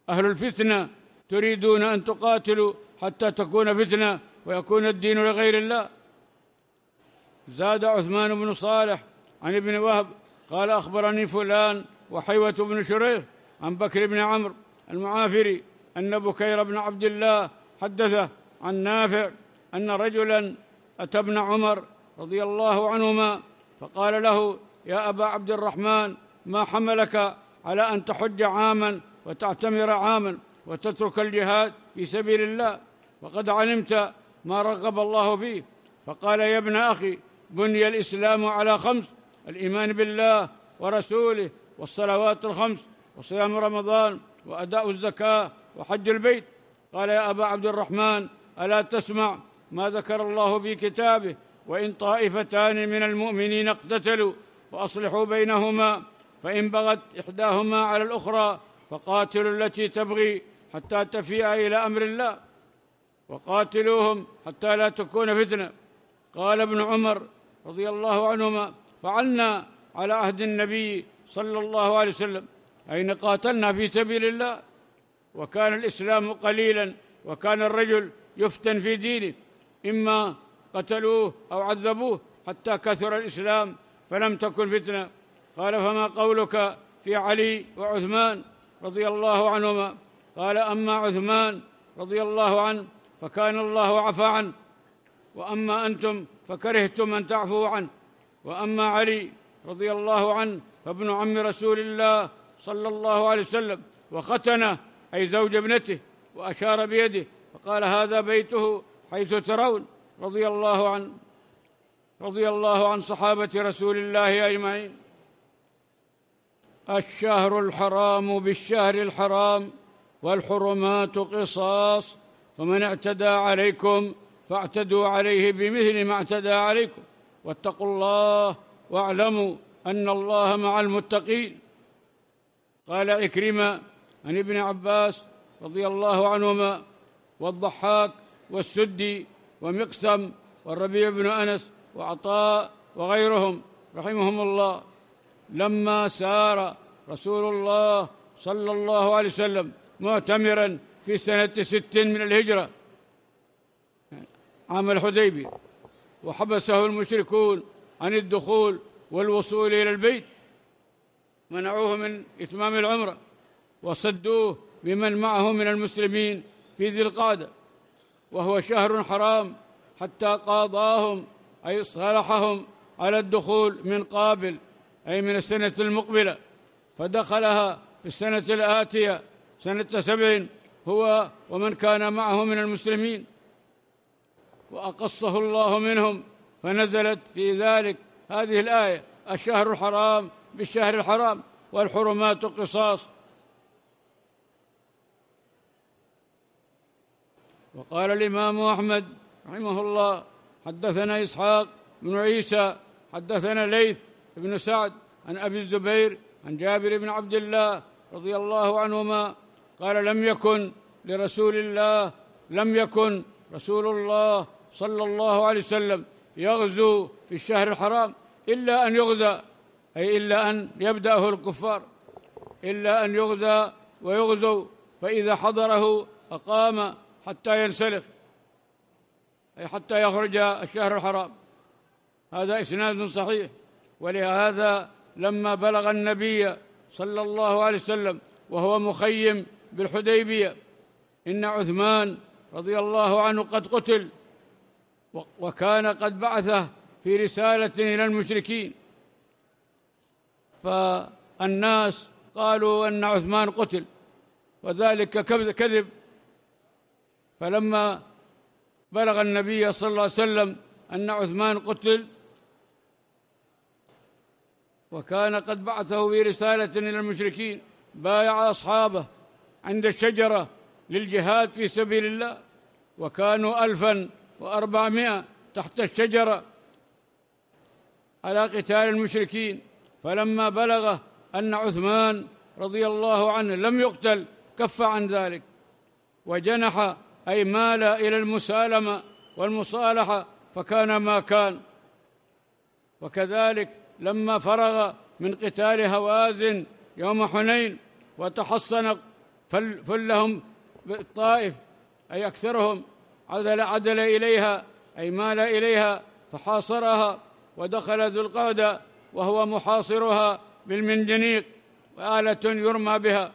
أهل الفتنة تريدون أن تقاتلوا حتى تكون فتنة ويكون الدين لغير الله زاد عثمان بن صالح عن ابن وهب قال أخبرني فلان وحيوة بن شريح عن بكر بن عمرو المعافري أن بكير بن عبد الله حدثه عن نافع أن رجلا أتى ابن عمر رضي الله عنهما فقال له يا أبا عبد الرحمن ما حملك على أن تحج عاما وتعتمر عاما وتترك الجهاد في سبيل الله وقد علمت ما رغب الله فيه فقال يا ابن أخي بني الاسلام على خمس الايمان بالله ورسوله والصلوات الخمس وصيام رمضان واداء الزكاه وحج البيت قال يا ابا عبد الرحمن الا تسمع ما ذكر الله في كتابه وان طائفتان من المؤمنين اقتتلوا فاصلحوا بينهما فان بغت احداهما على الاخرى فقاتلوا التي تبغي حتى تفيء الى امر الله وقاتلوهم حتى لا تكون فتنه قال ابن عمر رضي الله عنهما فعلنا على عهد النبي صلى الله عليه وسلم أين قاتلنا في سبيل الله وكان الإسلام قليلا وكان الرجل يفتن في دينه إما قتلوه أو عذبوه حتى كثر الإسلام فلم تكن فتنة قال فما قولك في علي وعثمان رضي الله عنهما قال أما عثمان رضي الله عنه فكان الله عفا عنه وأما أنتم فكرهتم أن تعفوا عنه وأما علي رضي الله عنه فابن عم رسول الله صلى الله عليه وسلم وختنه أي زوج ابنته وأشار بيده فقال هذا بيته حيث ترون رضي الله عن رضي الله عن صحابة رسول الله أجمعين الشهر الحرام بالشهر الحرام والحرمات قصاص فمن اعتدى عليكم فاعتدوا عليه بمثل ما اعتدى عليكم واتقوا الله واعلموا ان الله مع المتقين قال عكرمه عن ابن عباس رضي الله عنهما والضحاك والسدي ومقسم والربيع بن انس وعطاء وغيرهم رحمهم الله لما سار رسول الله صلى الله عليه وسلم معتمرا في سنه ست من الهجره عام الحديبية وحبسه المشركون عن الدخول والوصول إلى البيت منعوه من إتمام العمرة وصدوه بمن معه من المسلمين في ذي القادة وهو شهر حرام حتى قاضاهم أي صالحهم على الدخول من قابل أي من السنة المقبلة فدخلها في السنة الآتية سنة سبع هو ومن كان معه من المسلمين واقصه الله منهم فنزلت في ذلك هذه الايه الشهر الحرام بالشهر الحرام والحرمات قصاص وقال الامام احمد رحمه الله حدثنا اسحاق بن عيسى حدثنا ليث بن سعد عن ابي الزبير عن جابر بن عبد الله رضي الله عنهما قال لم يكن لرسول الله لم يكن رسول الله صلى الله عليه وسلم يغزو في الشهر الحرام إلا أن يغزى أي إلا أن يبدأه الكفار إلا أن يغزى ويغزو فإذا حضره أقام حتى ينسلخ أي حتى يخرج الشهر الحرام هذا إسناد صحيح ولهذا لما بلغ النبي صلى الله عليه وسلم وهو مخيم بالحديبية إن عثمان رضي الله عنه قد قتل وكان قد بعثه في رسالة إلى المشركين فالناس قالوا أن عثمان قتل وذلك كذب فلما بلغ النبي صلى الله عليه وسلم أن عثمان قتل وكان قد بعثه في رسالة إلى المشركين بايع أصحابه عند الشجرة للجهاد في سبيل الله وكانوا ألفا وأربعمائة تحت الشجرة على قتال المشركين فلما بلغ أن عثمان رضي الله عنه لم يقتل كف عن ذلك وجنح أي مال إلى المسالمة والمصالحة فكان ما كان وكذلك لما فرغ من قتال هوازن يوم حنين وتحصن فلهم بالطائف أي أكثرهم عدل عدل إليها أي مال إليها فحاصرها ودخل ذو القعدة وهو محاصرها بالمندنيق وآلة يرمى بها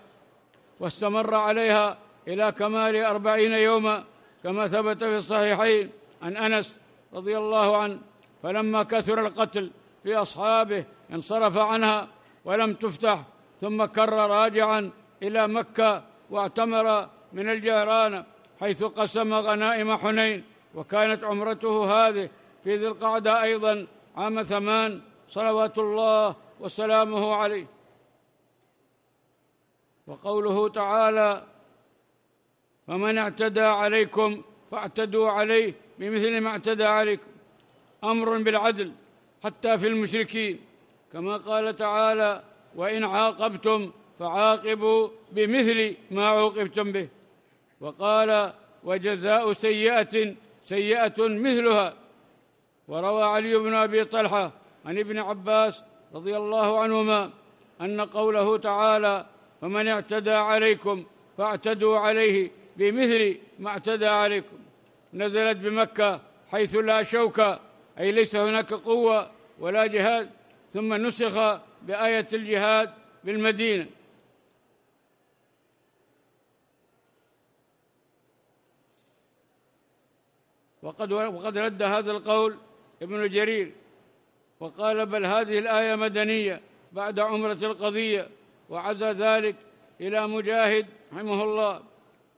واستمر عليها إلى كمال أربعين يوما كما ثبت في الصحيحين عن أنس رضي الله عنه فلما كثر القتل في أصحابه انصرف عنها ولم تفتح ثم كر راجعا إلى مكة واعتمر من الجيران حيث قسم غنائم حنين وكانت عمرته هذه في ذي القعدة أيضا عام ثمان صلوات الله وسلامه عليه وقوله تعالى فمن اعتدى عليكم فاعتدوا عليه بمثل ما اعتدى عليكم امر بالعدل حتى في المشركين كما قال تعالى وان عاقبتم فعاقبوا بمثل ما عوقبتم به وقال وجزاء سيئة سيئة مثلها وروى علي بن أبي طلحة عن ابن عباس رضي الله عنهما أن قوله تعالى فمن اعتدى عليكم فاعتدوا عليه بمثل ما اعتدى عليكم نزلت بمكة حيث لا شوكة أي ليس هناك قوة ولا جهاد ثم نسخ بآية الجهاد بالمدينة وقد, وقد رد هذا القول ابن جرير وقال بل هذه الآية مدنية بعد عمرة القضية وعزى ذلك إلى مجاهد رحمه الله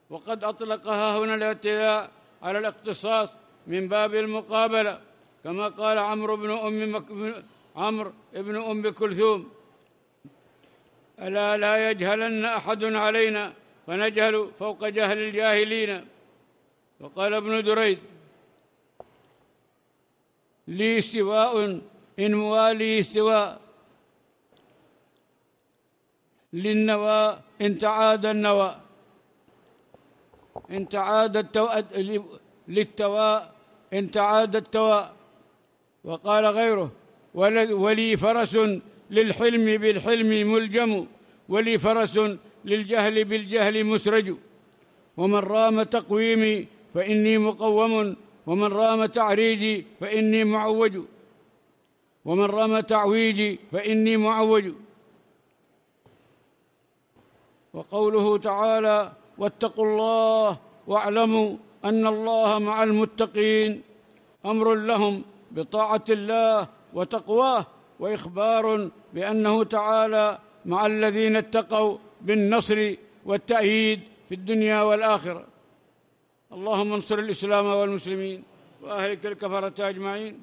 وقد أطلقها هنا الاعتداء على الاقتصاص من باب المقابلة كما قال عمرو بن أم مك... عمرو بن أم كلثوم ألا لا يجهلن أحد علينا فنجهل فوق جهل الجاهلين وقال ابن دريد لي سواء إن موالي سواء للنوى إن تعاد النوى إن تعاد التواء للتواء إن تعاد التواء وقال غيره ولي فرس للحلم بالحلم ملجم ولي فرس للجهل بالجهل مسرج ومن رام تقويمي فإني مقوم ومن رام تعريدي فإني معوج ومن رام تعويدي فإني معوج وقوله تعالى واتقوا الله واعلموا أن الله مع المتقين أمر لهم بطاعة الله وتقواه وإخبار بأنه تعالى مع الذين اتقوا بالنصر والتأييد في الدنيا والآخرة اللهم انصر الإسلام والمسلمين وأهلك الكفرة أجمعين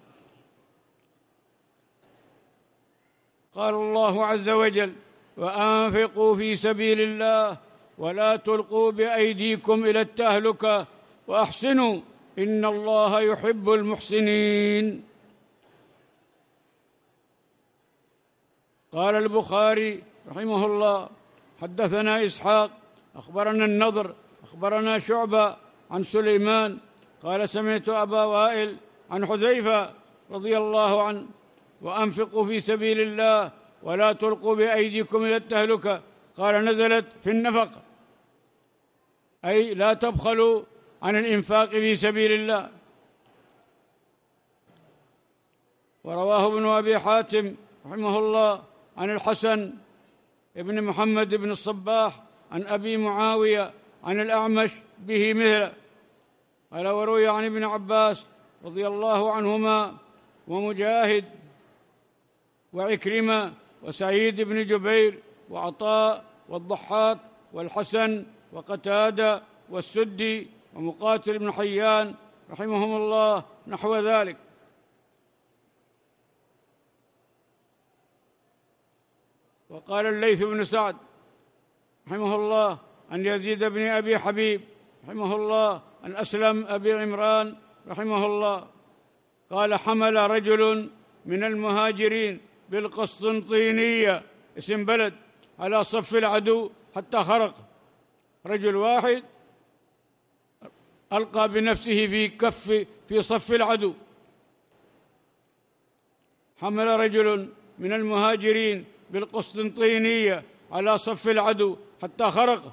قال الله عز وجل وأنفقوا في سبيل الله ولا تلقوا بأيديكم إلى التهلكة وأحسنوا إن الله يحب المحسنين قال البخاري رحمه الله حدثنا إسحاق أخبرنا النضر أخبرنا شعبة عن سليمان قال سمعت أبا وائل عن حذيفة رضي الله عنه وأنفقوا في سبيل الله ولا تلقوا بأيديكم إلى التهلكة قال نزلت في النفق أي لا تبخلوا عن الإنفاق في سبيل الله ورواه ابن أبي حاتم رحمه الله عن الحسن ابن محمد بن الصباح عن أبي معاوية عن الأعمش به مثله قال وروي عن ابن عباس رضي الله عنهما ومجاهد وعكرمة وسعيد بن جبير وعطاء والضحاك والحسن وقتادة والسدي ومقاتل بن حيان رحمهم الله نحو ذلك وقال الليث بن سعد رحمه الله عن يزيد بن ابي حبيب رحمه الله عن أسلم أبي عمران رحمه الله قال حمل رجل من المهاجرين بالقسطنطينية اسم بلد على صف العدو حتى خرق رجل واحد ألقى بنفسه في كف في صف العدو حمل رجل من المهاجرين بالقسطنطينية على صف العدو حتى خرق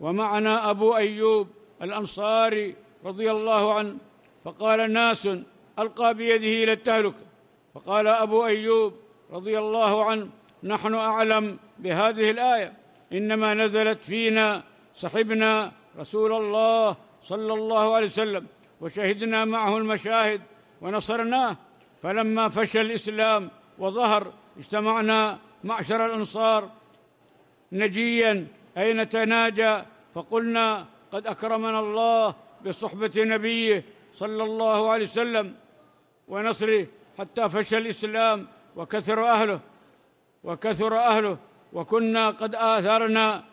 ومعنا أبو أيوب الانصاري رضي الله عنه فقال ناس القى بيده الى التهلكه فقال ابو ايوب رضي الله عنه نحن اعلم بهذه الايه انما نزلت فينا صحبنا رسول الله صلى الله عليه وسلم وشهدنا معه المشاهد ونصرناه فلما فشل الاسلام وظهر اجتمعنا معشر الانصار نجيا اي نتناجى فقلنا قد اكرمنا الله بصحبه نبيه صلى الله عليه وسلم ونصره حتى فشى الاسلام وكثر اهله وكثر اهله وكنا قد اثرنا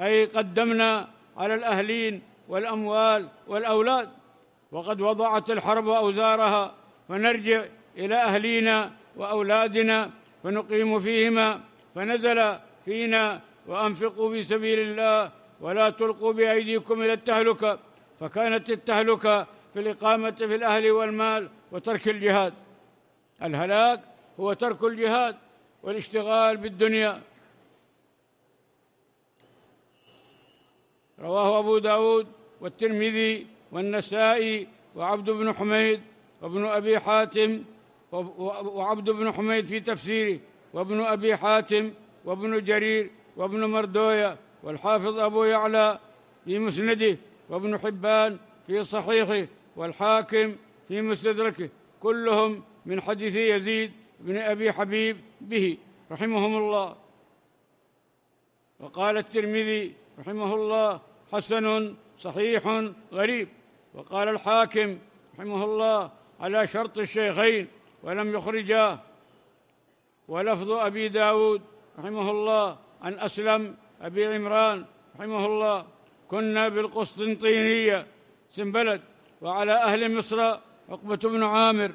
اي قدمنا على الاهلين والاموال والاولاد وقد وضعت الحرب اوزارها فنرجع الى اهلينا واولادنا فنقيم فيهما فنزل فينا وانفقوا في سبيل الله ولا تلقوا بايديكم الى التهلكه فكانت التهلكه في الاقامه في الاهل والمال وترك الجهاد الهلاك هو ترك الجهاد والاشتغال بالدنيا رواه أبو داود والترمذي والنسائي وعبد بن حميد وابن أبي حاتم وعبد بن حميد في تفسيره وابن أبي حاتم وابن جرير وابن مردويه والحافظ أبو يعلى في مسنده وابن حبان في صحيحه والحاكم في مستدركه كلهم من حديث يزيد بن أبي حبيب به رحمهم الله وقال الترمذي رحمه الله حسن صحيح غريب وقال الحاكم رحمه الله على شرط الشيخين ولم يخرجاه ولفظ أبي داود رحمه الله عن أسلم أبي عمران رحمه الله كنا بالقسطنطينية سنبلد وعلى أهل مصر عقبة بن عامر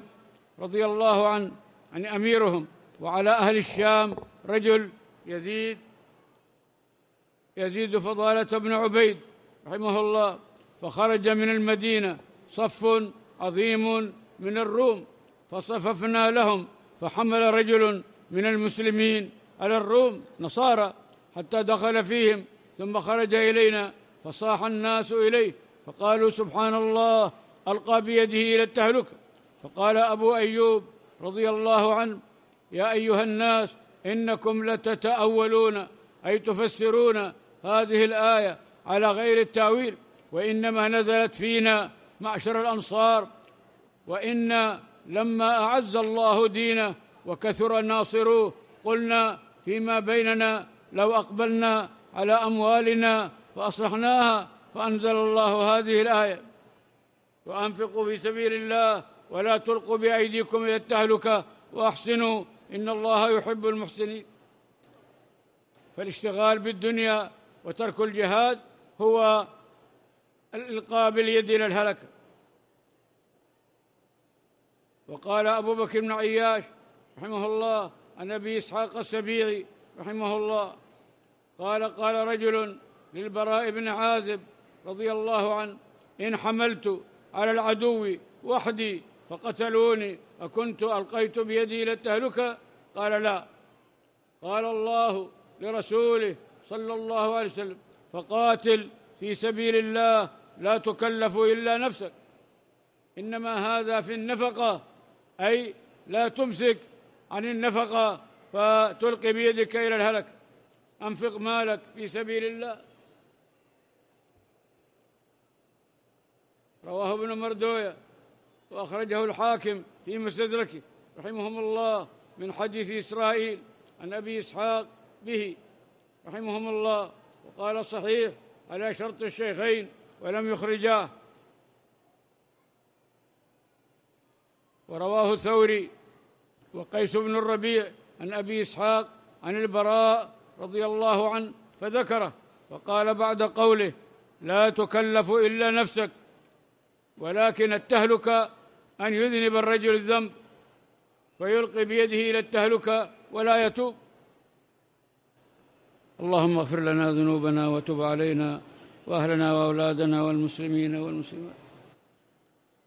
رضي الله عنه عن أميرهم وعلى أهل الشام رجل يزيد يزيد فضالة بن عبيد رحمه الله فخرج من المدينة صف عظيم من الروم فصففنا لهم فحمل رجل من المسلمين على الروم نصارى حتى دخل فيهم ثم خرج الينا فصاح الناس اليه فقالوا سبحان الله القى بيده الى التهلكه فقال ابو ايوب رضي الله عنه يا ايها الناس انكم لتتاولون اي تفسرون هذه الايه على غير التاويل وانما نزلت فينا معشر الانصار وانا لما اعز الله دينه وكثر ناصروه قلنا فيما بيننا لو أقبلنا على أموالنا فأصلحناها فأنزل الله هذه الآية وأنفقوا في سبيل الله ولا تلقوا بأيديكم إلى التهلكة وأحسنوا إن الله يحب المحسنين فالاشتغال بالدنيا وترك الجهاد هو الإلقاء باليد إلى الهلكة وقال أبو بكر بن عياش رحمه الله عن أبي إسحاق السبيعي رحمه الله قال قال رجل للبراء بن عازب رضي الله عنه إن حملت على العدو وحدي فقتلوني أكنت ألقيت بيدي للتهلكه قال لا قال الله لرسوله صلى الله عليه وسلم فقاتل في سبيل الله لا تكلف إلا نفسك إنما هذا في النفقة أي لا تمسك عن النفقة فتلقي بيدك إلى الهلك أنفق مالك في سبيل الله رواه ابن مردويه وأخرجه الحاكم في مستدركه رحمهم الله من حديث إسرائيل عن أبي إسحاق به رحمهم الله وقال صحيح على شرط الشيخين ولم يخرجاه ورواه ثوري وقيس بن الربيع عن أبي إسحاق عن البراء رضي الله عنه فذكره وقال بعد قوله لا تكلف إلا نفسك ولكن التهلكة أن يذنب الرجل الذنب فيلقي بيده إلى التهلكة ولا يتوب اللهم اغفر لنا ذنوبنا وتب علينا واهلنا واولادنا والمسلمين والمسلمات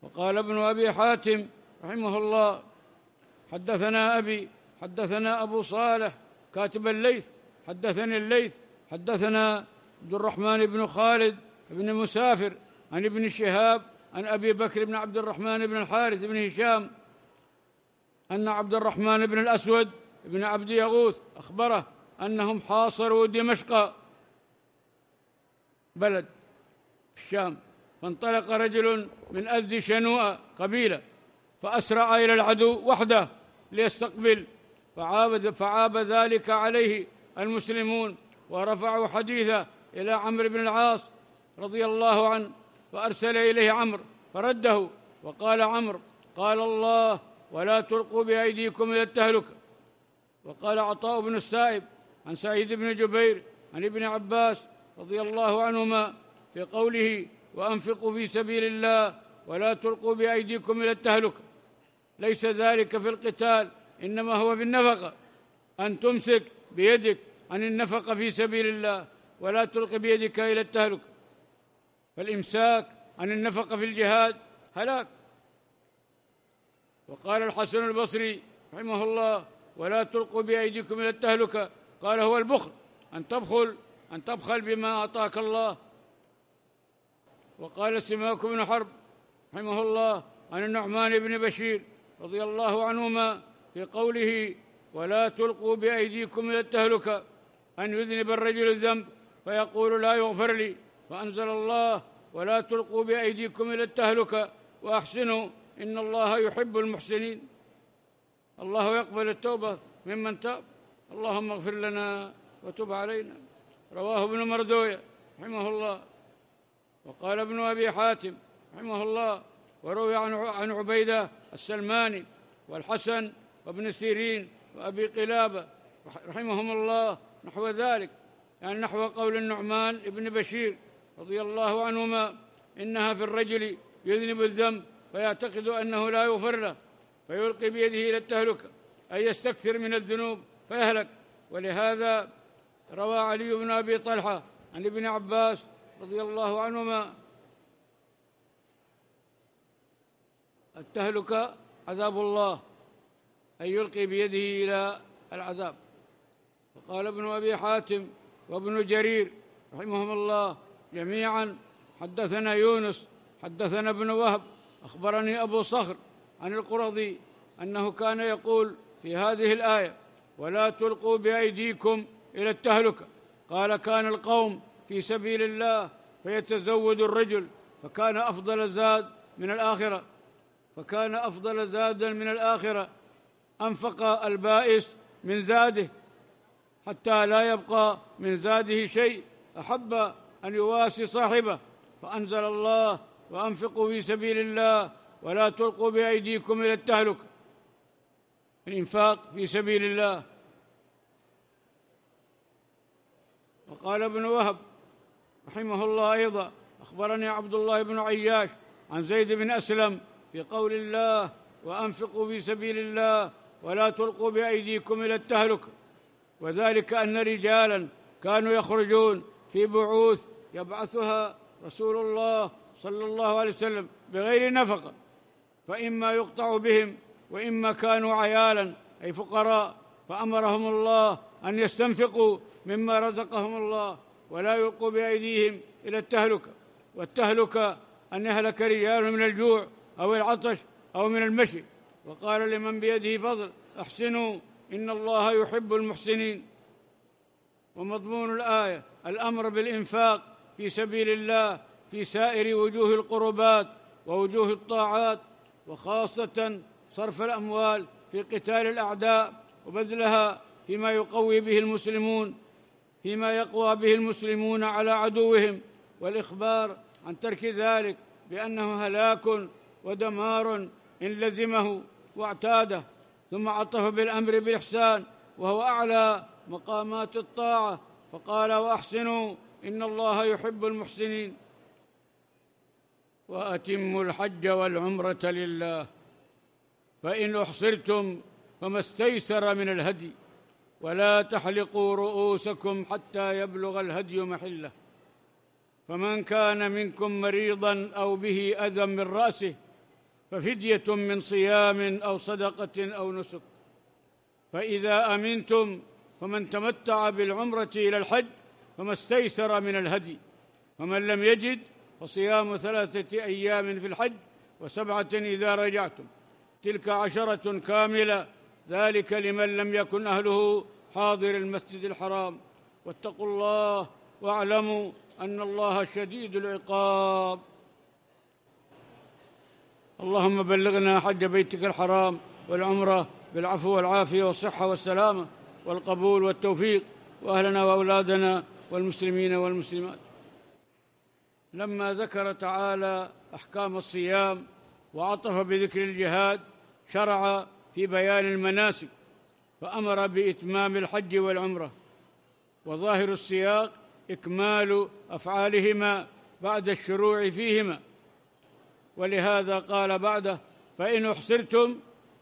وقال ابن ابي حاتم رحمه الله حدثنا ابي حدثنا أبو صالح كاتب الليث حدثني الليث حدثنا عبد الرحمن بن خالد بن مسافر عن ابن شهاب عن أبي بكر بن عبد الرحمن بن الحارث بن هشام أن عبد الرحمن بن الأسود بن عبد يغوث أخبره أنهم حاصروا دمشق بلد الشام فانطلق رجل من أذ شنوء قبيلة فأسرع إلى العدو وحده ليستقبل فعاب, فعاب ذلك عليه المسلمون ورفعوا حديثه إلى عمرو بن العاص رضي الله عنه فأرسل إليه عمرو فرده وقال عمرو قال الله ولا تلقوا بأيديكم إلى التهلكة وقال عطاء بن السائب عن سعيد بن جبير عن ابن عباس رضي الله عنهما في قوله وأنفقوا في سبيل الله ولا تلقوا بأيديكم إلى التهلكة ليس ذلك في القتال انما هو في النفقه ان تمسك بيدك عن النفقه في سبيل الله ولا تلقي بيدك الى التهلكه فالامساك عن النفقه في الجهاد هلاك وقال الحسن البصري رحمه الله ولا تلقوا بايديكم الى التهلكه قال هو البخل ان تبخل ان تبخل بما اعطاك الله وقال سماك بن حرب رحمه الله عن النعمان بن بشير رضي الله عنهما في قوله ولا تلقوا بأيديكم إلى التهلكة أن يذنب الرجل الذنب فيقول لا يغفر لي فأنزل الله ولا تلقوا بأيديكم إلى التهلكة وأحسنوا إن الله يحب المحسنين الله يقبل التوبة ممن تاب اللهم اغفر لنا وتب علينا رواه ابن مردويه رحمه الله وقال ابن ابي حاتم رحمه الله وروي عن عبيده السلماني والحسن وابن سيرين وأبي قلابة رحمهم الله نحو ذلك يعني نحو قول النعمان ابن بشير رضي الله عنهما إنها في الرجل يذنب الذنب فيعتقد أنه لا يغفر له فيلقي بيده إلى التهلكة أي يستكثر من الذنوب فيهلك ولهذا روى علي بن أبي طلحة عن ابن عباس رضي الله عنهما التهلكة عذاب الله أن يلقي بيده إلى العذاب وقال ابن أبي حاتم وابن جرير رحمهم الله جميعا حدثنا يونس حدثنا ابن وهب أخبرني أبو صخر عن القرظي أنه كان يقول في هذه الآية ولا تلقوا بأيديكم إلى التهلكة قال كان القوم في سبيل الله فيتزود الرجل فكان أفضل زاد من الآخرة فكان أفضل زادا من الآخرة أنفق البائس من زاده حتى لا يبقى من زاده شيء أحب أن يواسي صاحبه فأنزل الله وأنفقوا في سبيل الله ولا تلقوا بأيديكم إلى التهلكة الإنفاق في سبيل الله وقال ابن وهب رحمه الله أيضا أخبرني عبد الله بن عياش عن زيد بن أسلم في قول الله وأنفقوا في سبيل الله ولا تلقوا بايديكم الى التهلكه وذلك ان رجالا كانوا يخرجون في بعوث يبعثها رسول الله صلى الله عليه وسلم بغير نفقه فاما يقطع بهم واما كانوا عيالا اي فقراء فامرهم الله ان يستنفقوا مما رزقهم الله ولا يلقوا بايديهم الى التهلكه والتهلكه ان يهلك رجال من الجوع او العطش او من المشي وقال لمن بيده فضل احسنوا ان الله يحب المحسنين ومضمون الايه الامر بالانفاق في سبيل الله في سائر وجوه القربات ووجوه الطاعات وخاصه صرف الاموال في قتال الاعداء وبذلها فيما يقوي به المسلمون فيما يقوى به المسلمون على عدوهم والاخبار عن ترك ذلك بانه هلاك ودمار ان لزمه واعتاده ثم عطف بالامر بالاحسان وهو اعلى مقامات الطاعه فقال واحسنوا ان الله يحب المحسنين واتموا الحج والعمره لله فان احصرتم فما استيسر من الهدي ولا تحلقوا رؤوسكم حتى يبلغ الهدي محله فمن كان منكم مريضا او به اذى من راسه ففديه من صيام او صدقه او نسك فاذا امنتم فمن تمتع بالعمره الى الحج فما استيسر من الهدي ومن لم يجد فصيام ثلاثه ايام في الحج وسبعه اذا رجعتم تلك عشره كامله ذلك لمن لم يكن اهله حاضر المسجد الحرام واتقوا الله واعلموا ان الله شديد العقاب اللهم بلغنا حج بيتك الحرام والعمره بالعفو والعافيه والصحه والسلامه والقبول والتوفيق واهلنا واولادنا والمسلمين والمسلمات لما ذكر تعالى احكام الصيام وعطف بذكر الجهاد شرع في بيان المناسك فامر باتمام الحج والعمره وظاهر السياق اكمال افعالهما بعد الشروع فيهما ولهذا قال بعده فإن أحصرتم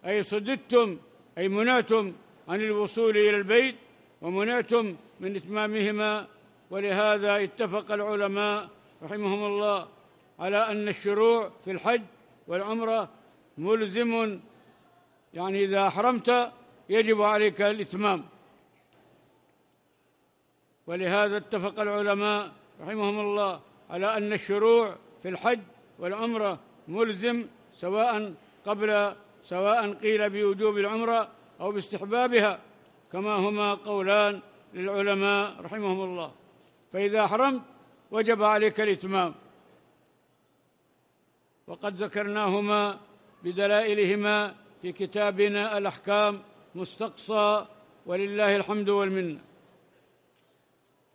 أي صددتم أي منعتم عن الوصول إلى البيت ومنعتم من إتمامهما ولهذا اتفق العلماء رحمهم الله على أن الشروع في الحج والعمرة ملزم يعني إذا أحرمت يجب عليك الإتمام ولهذا اتفق العلماء رحمهم الله على أن الشروع في الحج والعمرة ملزم سواء قبل سواء قيل بوجوب العمرة أو باستحبابها كما هما قولان للعلماء رحمهم الله فإذا أحرمت وجب عليك الإتمام وقد ذكرناهما بدلائلهما في كتابنا الأحكام مستقصى ولله الحمد والمنة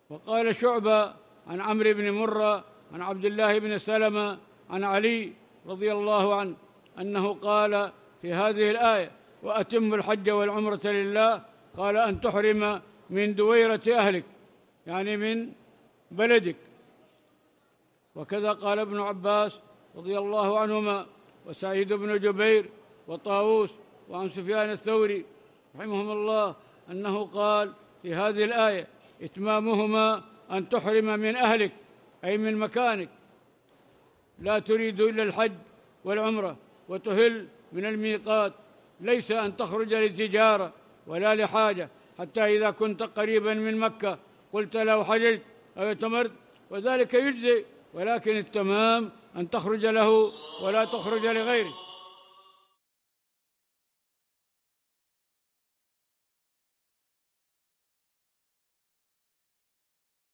وقال شعبة عن عمرو بن مرة عن عبد الله بن سلمة عن علي رضي الله عنه انه قال في هذه الايه واتم الحج والعمره لله قال ان تحرم من دويره اهلك يعني من بلدك وكذا قال ابن عباس رضي الله عنهما وسعيد بن جبير وطاووس وعن سفيان الثوري رحمهم الله انه قال في هذه الايه اتمامهما ان تحرم من اهلك اي من مكانك لا تريد إلا الحج والعمرة وتهل من الميقات ليس أن تخرج للتجارة ولا لحاجة حتى إذا كنت قريبا من مكة قلت لو حججت أو اعتمرت وذلك يجزي ولكن التمام أن تخرج له ولا تخرج لغيره